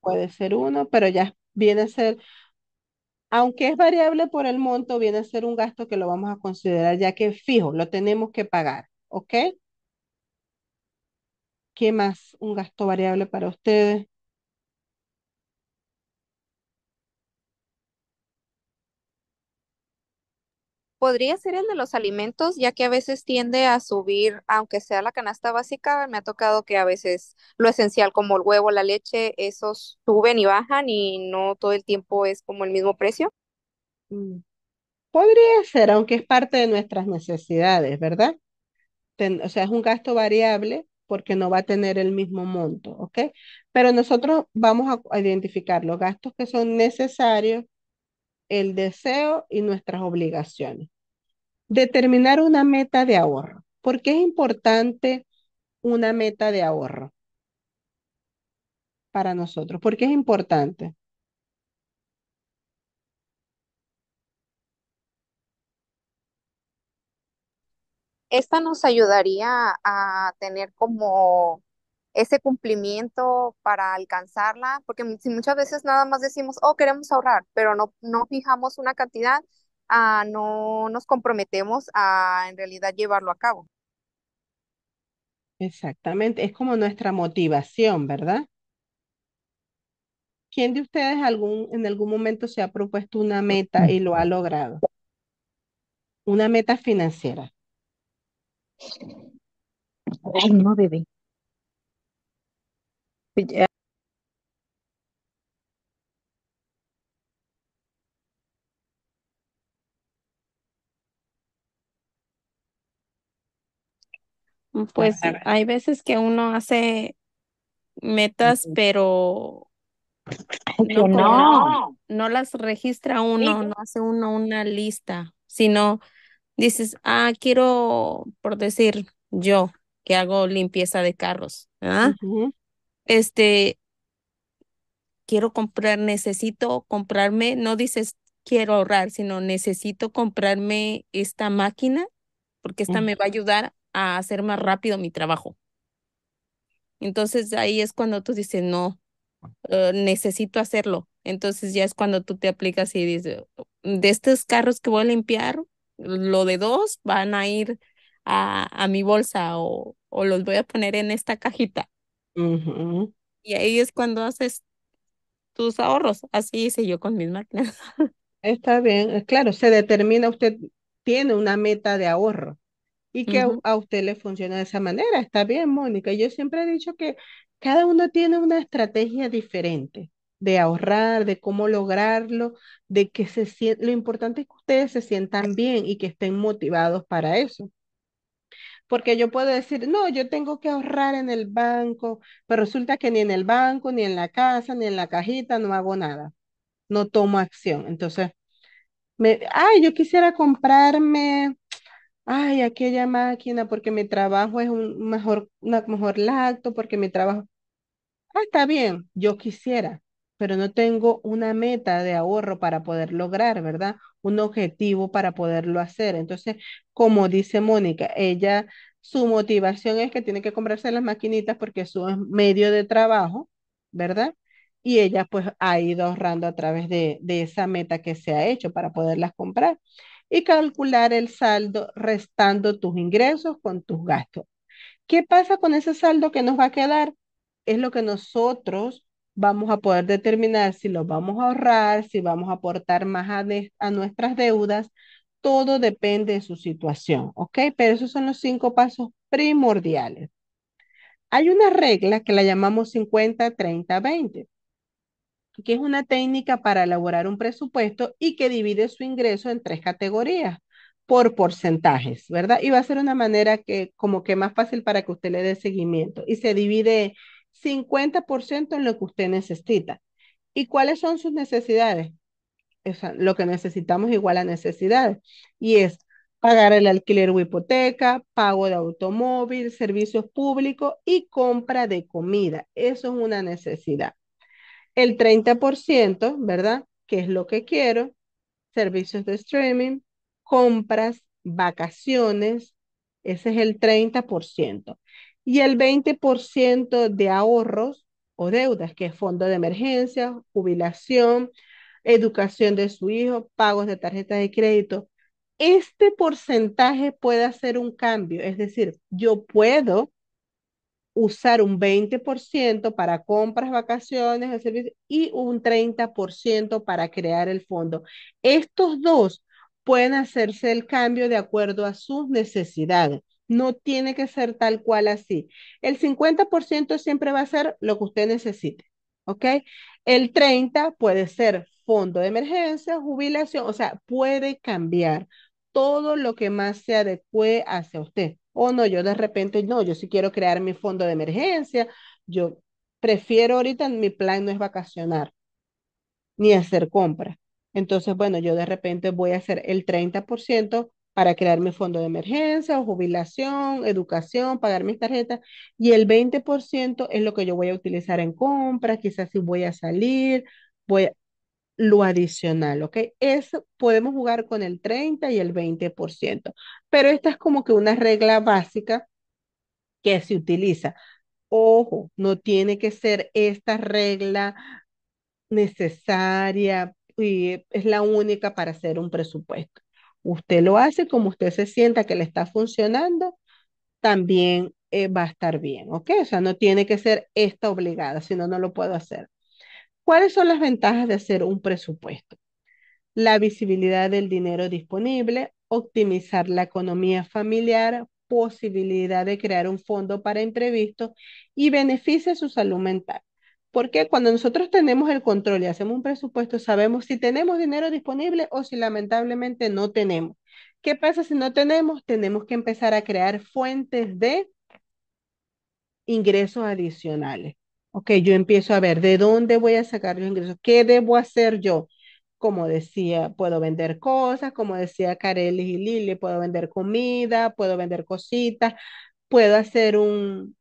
Puede ser uno, pero ya viene a ser aunque es variable por el monto, viene a ser un gasto que lo vamos a considerar ya que es fijo, lo tenemos que pagar, ¿ok? ¿Qué más? Un gasto variable para ustedes. podría ser el de los alimentos, ya que a veces tiende a subir, aunque sea la canasta básica, me ha tocado que a veces lo esencial como el huevo, la leche, esos suben y bajan y no todo el tiempo es como el mismo precio. Mm. Podría ser, aunque es parte de nuestras necesidades, ¿verdad? o sea, es un gasto variable porque no va a tener el mismo monto, ¿ok? Pero nosotros vamos a identificar los gastos que son necesarios el deseo y nuestras obligaciones. Determinar una meta de ahorro. ¿Por qué es importante una meta de ahorro para nosotros? ¿Por qué es importante? Esta nos ayudaría a tener como ese cumplimiento para alcanzarla, porque si muchas veces nada más decimos, oh, queremos ahorrar, pero no, no fijamos una cantidad, ah, no nos comprometemos a en realidad llevarlo a cabo. Exactamente, es como nuestra motivación, ¿verdad? ¿Quién de ustedes algún, en algún momento se ha propuesto una meta y lo ha logrado? Una meta financiera. no, bebé. Eh, mm, pues hay veces que uno hace metas, pero no, no. las registra uno, no hace uno una lista, sino dices, ah, quiero, por decir, yo que hago limpieza de carros, ¿ah? este, quiero comprar, necesito comprarme, no dices quiero ahorrar, sino necesito comprarme esta máquina porque esta me va a ayudar a hacer más rápido mi trabajo. Entonces ahí es cuando tú dices, no, eh, necesito hacerlo. Entonces ya es cuando tú te aplicas y dices, de estos carros que voy a limpiar, lo de dos van a ir a, mi bolsa o los voy a poner en esta cajita. Y ahí es cuando haces tus ahorros. Así hice yo con mis máquinas. Está bien, eh, claro, se determina, usted tiene una meta de ahorro y que a, usted le funciona de esa manera. Está bien, Mónica. Yo siempre he dicho que cada uno tiene una estrategia diferente de ahorrar, de cómo lograrlo, de que se siente lo importante es que ustedes se sientan bien y que estén motivados para eso porque yo puedo decir, no, yo tengo que ahorrar en el banco, pero resulta que ni en el banco, ni en la casa, ni en la cajita, no hago nada, no tomo acción. Entonces, me, ay, yo quisiera comprarme, ay, aquella máquina, porque mi trabajo es un mejor, una mejor lacto, porque mi trabajo, ah, está bien, yo quisiera, pero no tengo una meta de ahorro para poder lograr, ¿verdad? un objetivo para poderlo hacer. Entonces, como dice Mónica, ella, su motivación es que tiene que comprarse las maquinitas porque eso medio de trabajo, ¿verdad? Y ella pues ha ido ahorrando a través de, de esa meta que se ha hecho para poderlas comprar y calcular el saldo restando tus ingresos con tus gastos. ¿Qué pasa con ese saldo que nos va a quedar? Es lo que nosotros vamos a poder determinar si los vamos a ahorrar, si vamos a aportar más a, a nuestras deudas. Todo depende de su situación, ¿ok? Pero esos son los cinco pasos primordiales. Hay una regla que la llamamos 50-30-20, que es una técnica para elaborar un presupuesto y que divide su ingreso en tres categorías por porcentajes, ¿verdad? Y va a ser una manera que como que más fácil para que usted le dé seguimiento. Y se divide 50% en lo que usted necesita. ¿Y cuáles son sus necesidades? lo que necesitamos igual a necesidades. Y es pagar el alquiler o hipoteca, pago de automóvil, servicios públicos y compra de comida. Eso es una necesidad. El 30%, ¿verdad? Que es lo que quiero, servicios de streaming, compras, vacaciones, ese es el 30% y el 20% de ahorros o deudas, que es fondo de emergencia, jubilación, educación de su hijo, pagos de tarjetas de crédito. Este porcentaje puede hacer un cambio, es decir, yo puedo usar un 20% para compras, vacaciones, servicios y un 30% para crear el fondo. Estos dos pueden hacerse el cambio de acuerdo a sus necesidades. No tiene que ser tal cual así. El 50% siempre va a ser lo que usted necesite, ¿ok? El 30% puede ser fondo de emergencia, jubilación, o sea, puede cambiar todo lo que más se adecue hacia usted. O no, yo de repente, no, yo sí quiero crear mi fondo de emergencia, yo prefiero ahorita, mi plan no es vacacionar ni hacer compras. Entonces, bueno, yo de repente voy a hacer el 30% para crear mi fondo de emergencia o jubilación, educación, pagar mis tarjetas y el 20% es lo que yo voy a utilizar en compras, quizás si voy a salir, voy lo adicional, ¿ok? Eso podemos jugar con el 30 y el 20%, pero esta es como que una regla básica que se utiliza. Ojo, no tiene que ser esta regla necesaria y es la única para hacer un presupuesto. Usted lo hace como usted se sienta que le está funcionando, también eh, va a estar bien, ¿ok? O sea, no tiene que ser esta obligada, si no, no lo puedo hacer. ¿Cuáles son las ventajas de hacer un presupuesto? La visibilidad del dinero disponible, optimizar la economía familiar, posibilidad de crear un fondo para imprevistos y beneficia su salud mental. Porque cuando nosotros tenemos el control y hacemos un presupuesto, sabemos si tenemos dinero disponible o si lamentablemente no tenemos. ¿Qué pasa si no tenemos? Tenemos que empezar a crear fuentes de ingresos adicionales. Ok, yo empiezo a ver de dónde voy a sacar los ingresos, qué debo hacer yo. Como decía, puedo vender cosas, como decía Carelis y Lili, puedo vender comida, puedo vender cositas, puedo hacer un,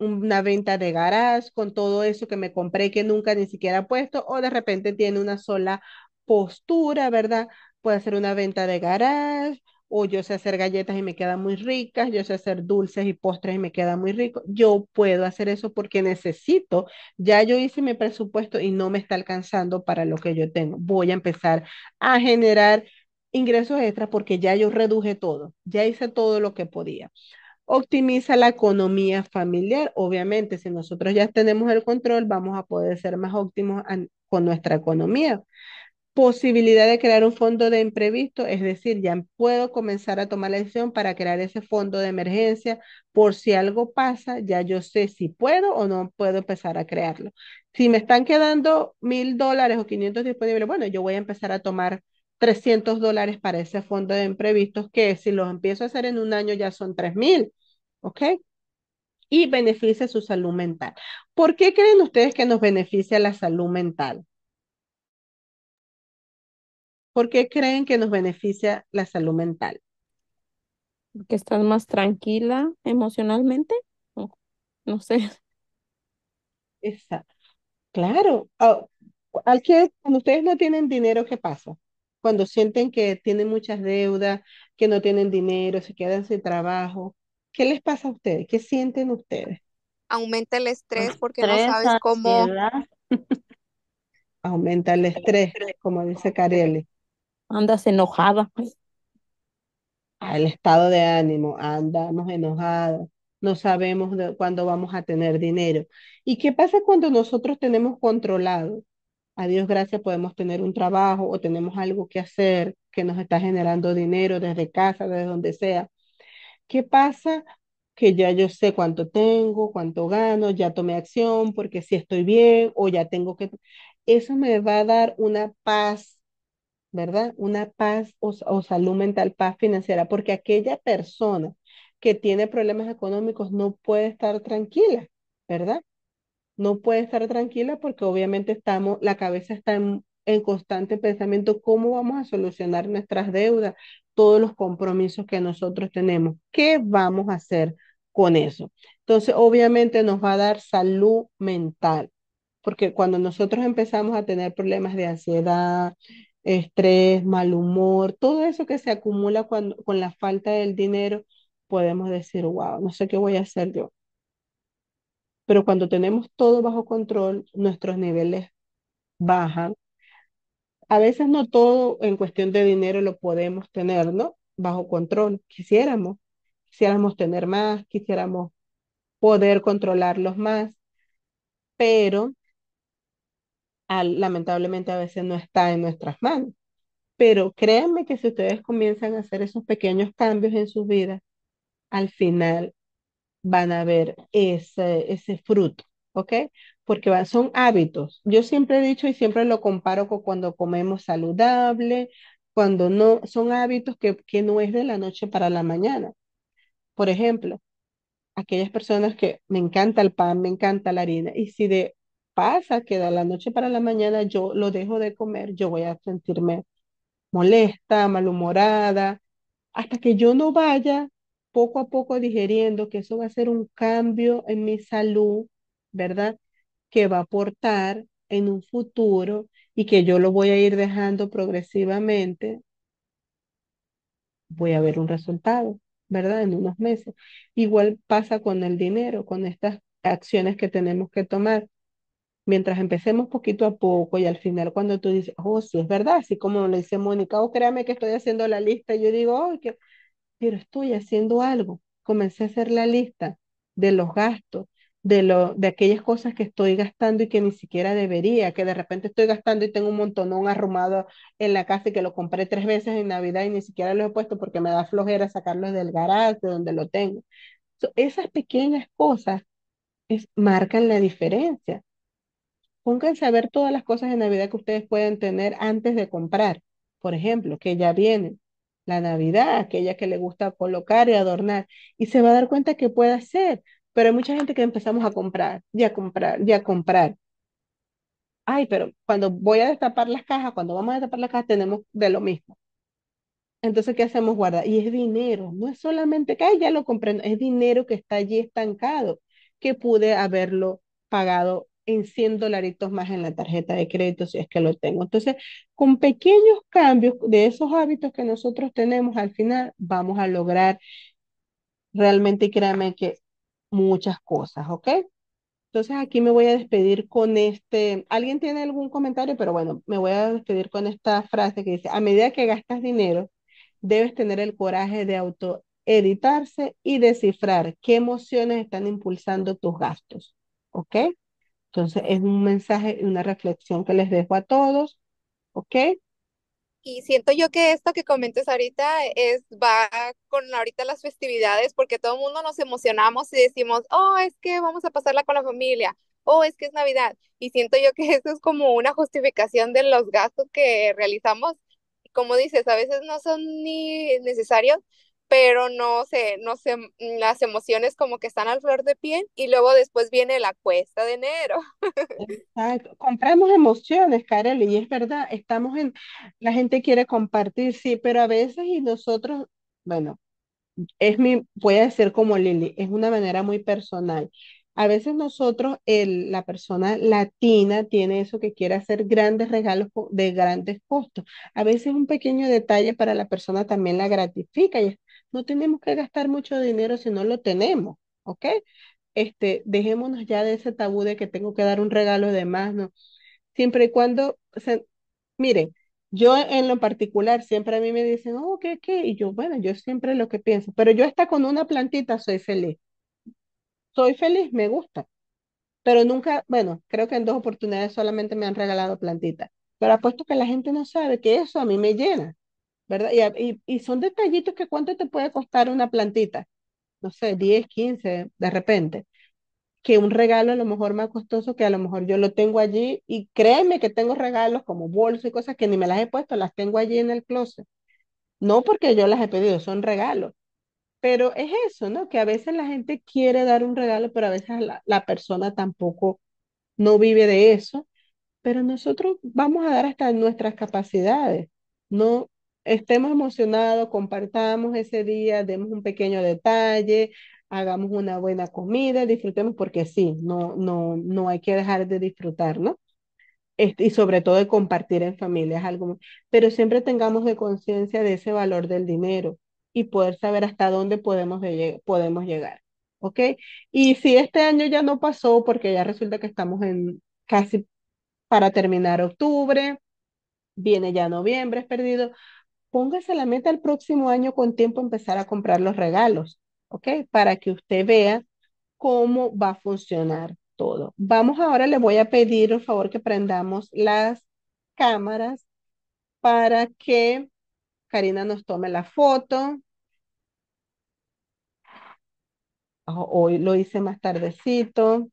una venta de garage con todo eso que me compré que nunca ni siquiera he puesto o de repente tiene una sola postura, ¿verdad? Puede hacer una venta de garage o yo sé hacer galletas y me quedan muy ricas, yo sé hacer dulces y postres y me quedan muy ricos, Yo puedo hacer eso porque necesito, ya yo hice mi presupuesto y no me está alcanzando para lo que yo tengo. Voy a empezar a generar ingresos extras porque ya yo reduje todo, ya hice todo lo que podía optimiza la economía familiar. Obviamente, si nosotros ya tenemos el control, vamos a poder ser más óptimos con nuestra economía. Posibilidad de crear un fondo de imprevisto, es decir, ya puedo comenzar a tomar la decisión para crear ese fondo de emergencia por si algo pasa, ya yo sé si puedo o no puedo empezar a crearlo. Si me están quedando mil dólares o 500 disponibles, bueno, yo voy a empezar a tomar 300 dólares para ese fondo de imprevistos que si los empiezo a hacer en un año ya son tres mil ¿ok? Y beneficia su salud mental. ¿Por qué creen ustedes que nos beneficia la salud mental? ¿Por qué creen que nos beneficia la salud mental? Porque están más tranquila emocionalmente. No, sé. Exacto. Claro. Ah, al que, cuando ustedes no tienen dinero, ¿qué pasa? Cuando sienten que tienen muchas deudas, que no tienen dinero, se quedan sin trabajo, ¿Qué les pasa a ustedes? ¿Qué sienten ustedes? Aumenta el estrés porque no sabes cómo. Aumenta el estrés, como dice Carelli. Andas enojada. Ah, el estado de ánimo, andamos enojados, no sabemos cuándo vamos a tener dinero. ¿Y qué pasa cuando nosotros tenemos controlado? A Dios gracias podemos tener un trabajo o tenemos algo que hacer que nos está generando dinero desde casa, desde donde sea ¿Qué pasa? Que ya yo sé cuánto tengo, cuánto gano, ya tomé acción porque si estoy bien o ya tengo que... Eso me va a dar una paz, ¿verdad? Una paz o, o salud mental, paz financiera, porque aquella persona que tiene problemas económicos no puede estar tranquila, ¿verdad? No puede estar tranquila porque obviamente estamos, la cabeza está en, en constante pensamiento, ¿cómo vamos a solucionar nuestras deudas? todos los compromisos que nosotros tenemos. ¿Qué vamos a hacer con eso? Entonces, obviamente nos va a dar salud mental, porque cuando nosotros empezamos a tener problemas de ansiedad, estrés, mal humor, todo eso que se acumula cuando, con la falta del dinero, podemos decir, wow, no sé qué voy a hacer yo. Pero cuando tenemos todo bajo control, nuestros niveles bajan, a veces no todo en cuestión de dinero lo podemos tener, ¿no? Bajo control. Quisiéramos, quisiéramos tener más, quisiéramos poder controlarlos más, pero lamentablemente a veces no está en nuestras manos. Pero créanme que si ustedes comienzan a hacer esos pequeños cambios en su vida, al final van a ver ese, ese fruto, ¿ok? porque son hábitos. Yo siempre he dicho y siempre lo comparo con cuando comemos saludable, cuando no, son hábitos que, que no es de la noche para la mañana. Por ejemplo, aquellas personas que me encanta el pan, me encanta la harina, y si de pasa que de la noche para la mañana yo lo dejo de comer, yo voy a sentirme molesta, malhumorada, hasta que yo no vaya poco a poco digeriendo que eso va a ser un cambio en mi salud, ¿verdad? que va a aportar en un futuro y que yo lo voy a ir dejando progresivamente, voy a ver un resultado, ¿verdad? En unos meses. Igual pasa con el dinero, con estas acciones que tenemos que tomar. Mientras empecemos poquito a poco y al final cuando tú dices, oh, sí, es verdad, así como lo dice Mónica, oh, créame que estoy haciendo la lista, yo digo, oh, que... pero estoy haciendo algo. Comencé a hacer la lista de los gastos, de, lo, de aquellas cosas que estoy gastando y que ni siquiera debería, que de repente estoy gastando y tengo un montonón arrumado en la casa y que lo compré tres veces en Navidad y ni siquiera lo he puesto porque me da flojera sacarlo del garaje donde lo tengo. esas pequeñas cosas es, marcan la diferencia. Pónganse a ver todas las cosas de Navidad que ustedes pueden tener antes de comprar. Por ejemplo, que ya viene la Navidad, aquella que le gusta colocar y adornar, y se va a dar cuenta que puede hacer. Pero hay mucha gente que empezamos a comprar ya a comprar ya a comprar. Ay, pero cuando voy a destapar las cajas, cuando vamos a destapar las cajas, tenemos de lo mismo. Entonces, ¿qué hacemos? Guarda. Y es dinero, no es solamente que ay, ya lo compré, es dinero que está allí estancado, que pude haberlo pagado en 100 dolaritos más en la tarjeta de crédito si es que lo tengo. Entonces, con pequeños cambios de esos hábitos que nosotros tenemos, al final vamos a lograr realmente, créanme que muchas cosas, ¿ok? Entonces aquí me voy a despedir con este, alguien tiene algún comentario, pero bueno, me voy a despedir con esta frase que dice, a medida que gastas dinero, debes tener el coraje de autoeditarse y descifrar qué emociones están impulsando tus gastos, ¿ok? Entonces es un mensaje y una reflexión que les dejo a todos, ¿ok? Y siento yo que esto que comentas ahorita es va con ahorita las festividades, porque todo el mundo nos emocionamos y decimos, oh, es que vamos a pasarla con la familia, oh, es que es Navidad. Y siento yo que eso es como una justificación de los gastos que realizamos. Como dices, a veces no son ni necesarios, pero no sé, no sé, mm, las emociones como que están al flor de pie y luego después viene la cuesta de enero. Exacto. Compramos emociones, Kareli, y es verdad, estamos en, la gente quiere compartir, sí, pero a veces y nosotros, bueno, es mi, voy a decir como Lili, es una manera muy personal. A veces nosotros, el, la persona latina tiene eso que quiere hacer grandes regalos de grandes costos. A veces un pequeño detalle para la persona también la gratifica y no tenemos que gastar mucho dinero si no lo tenemos, ¿ok? Este, dejémonos ya de ese tabú de que tengo que dar un regalo de más, ¿no? Siempre y cuando, miren, yo en lo particular siempre a mí me dicen, oh, ¿qué, qué? Y yo, bueno, yo siempre lo que pienso, pero yo está con una plantita soy feliz. Soy feliz, me gusta. Pero nunca, bueno, creo que en dos oportunidades solamente me han regalado plantitas. Pero apuesto que la gente no sabe que eso a mí me llena. ¿verdad? Y, son detallitos que cuánto te puede costar una plantita, no sé, 10, 15, de repente, que un regalo a lo mejor más costoso que a lo mejor yo lo tengo allí y créeme que tengo regalos como bolsos y cosas que ni me las he puesto, las tengo allí en el closet. No porque yo las he pedido, son regalos. Pero es eso, ¿no? Que a veces la gente quiere dar un regalo, pero a veces la, la persona tampoco no vive de eso. Pero nosotros vamos a dar hasta nuestras capacidades. No, estemos emocionados, compartamos ese día, demos un pequeño detalle, hagamos una buena comida, disfrutemos porque sí, no, no, no hay que dejar de disfrutar, ¿no? Este, y sobre todo de compartir en familia es algo, pero siempre tengamos de conciencia de ese valor del dinero y poder saber hasta dónde podemos, podemos llegar, ¿ok? Y si este año ya no pasó, porque ya resulta que estamos en casi para terminar octubre, viene ya noviembre, es perdido, póngase la meta el próximo año con tiempo empezar a comprar los regalos, ¿ok? Para que usted vea cómo va a funcionar todo. Vamos ahora, le voy a pedir, por favor, que prendamos las cámaras para que Karina nos tome la foto. Hoy lo hice más tardecito.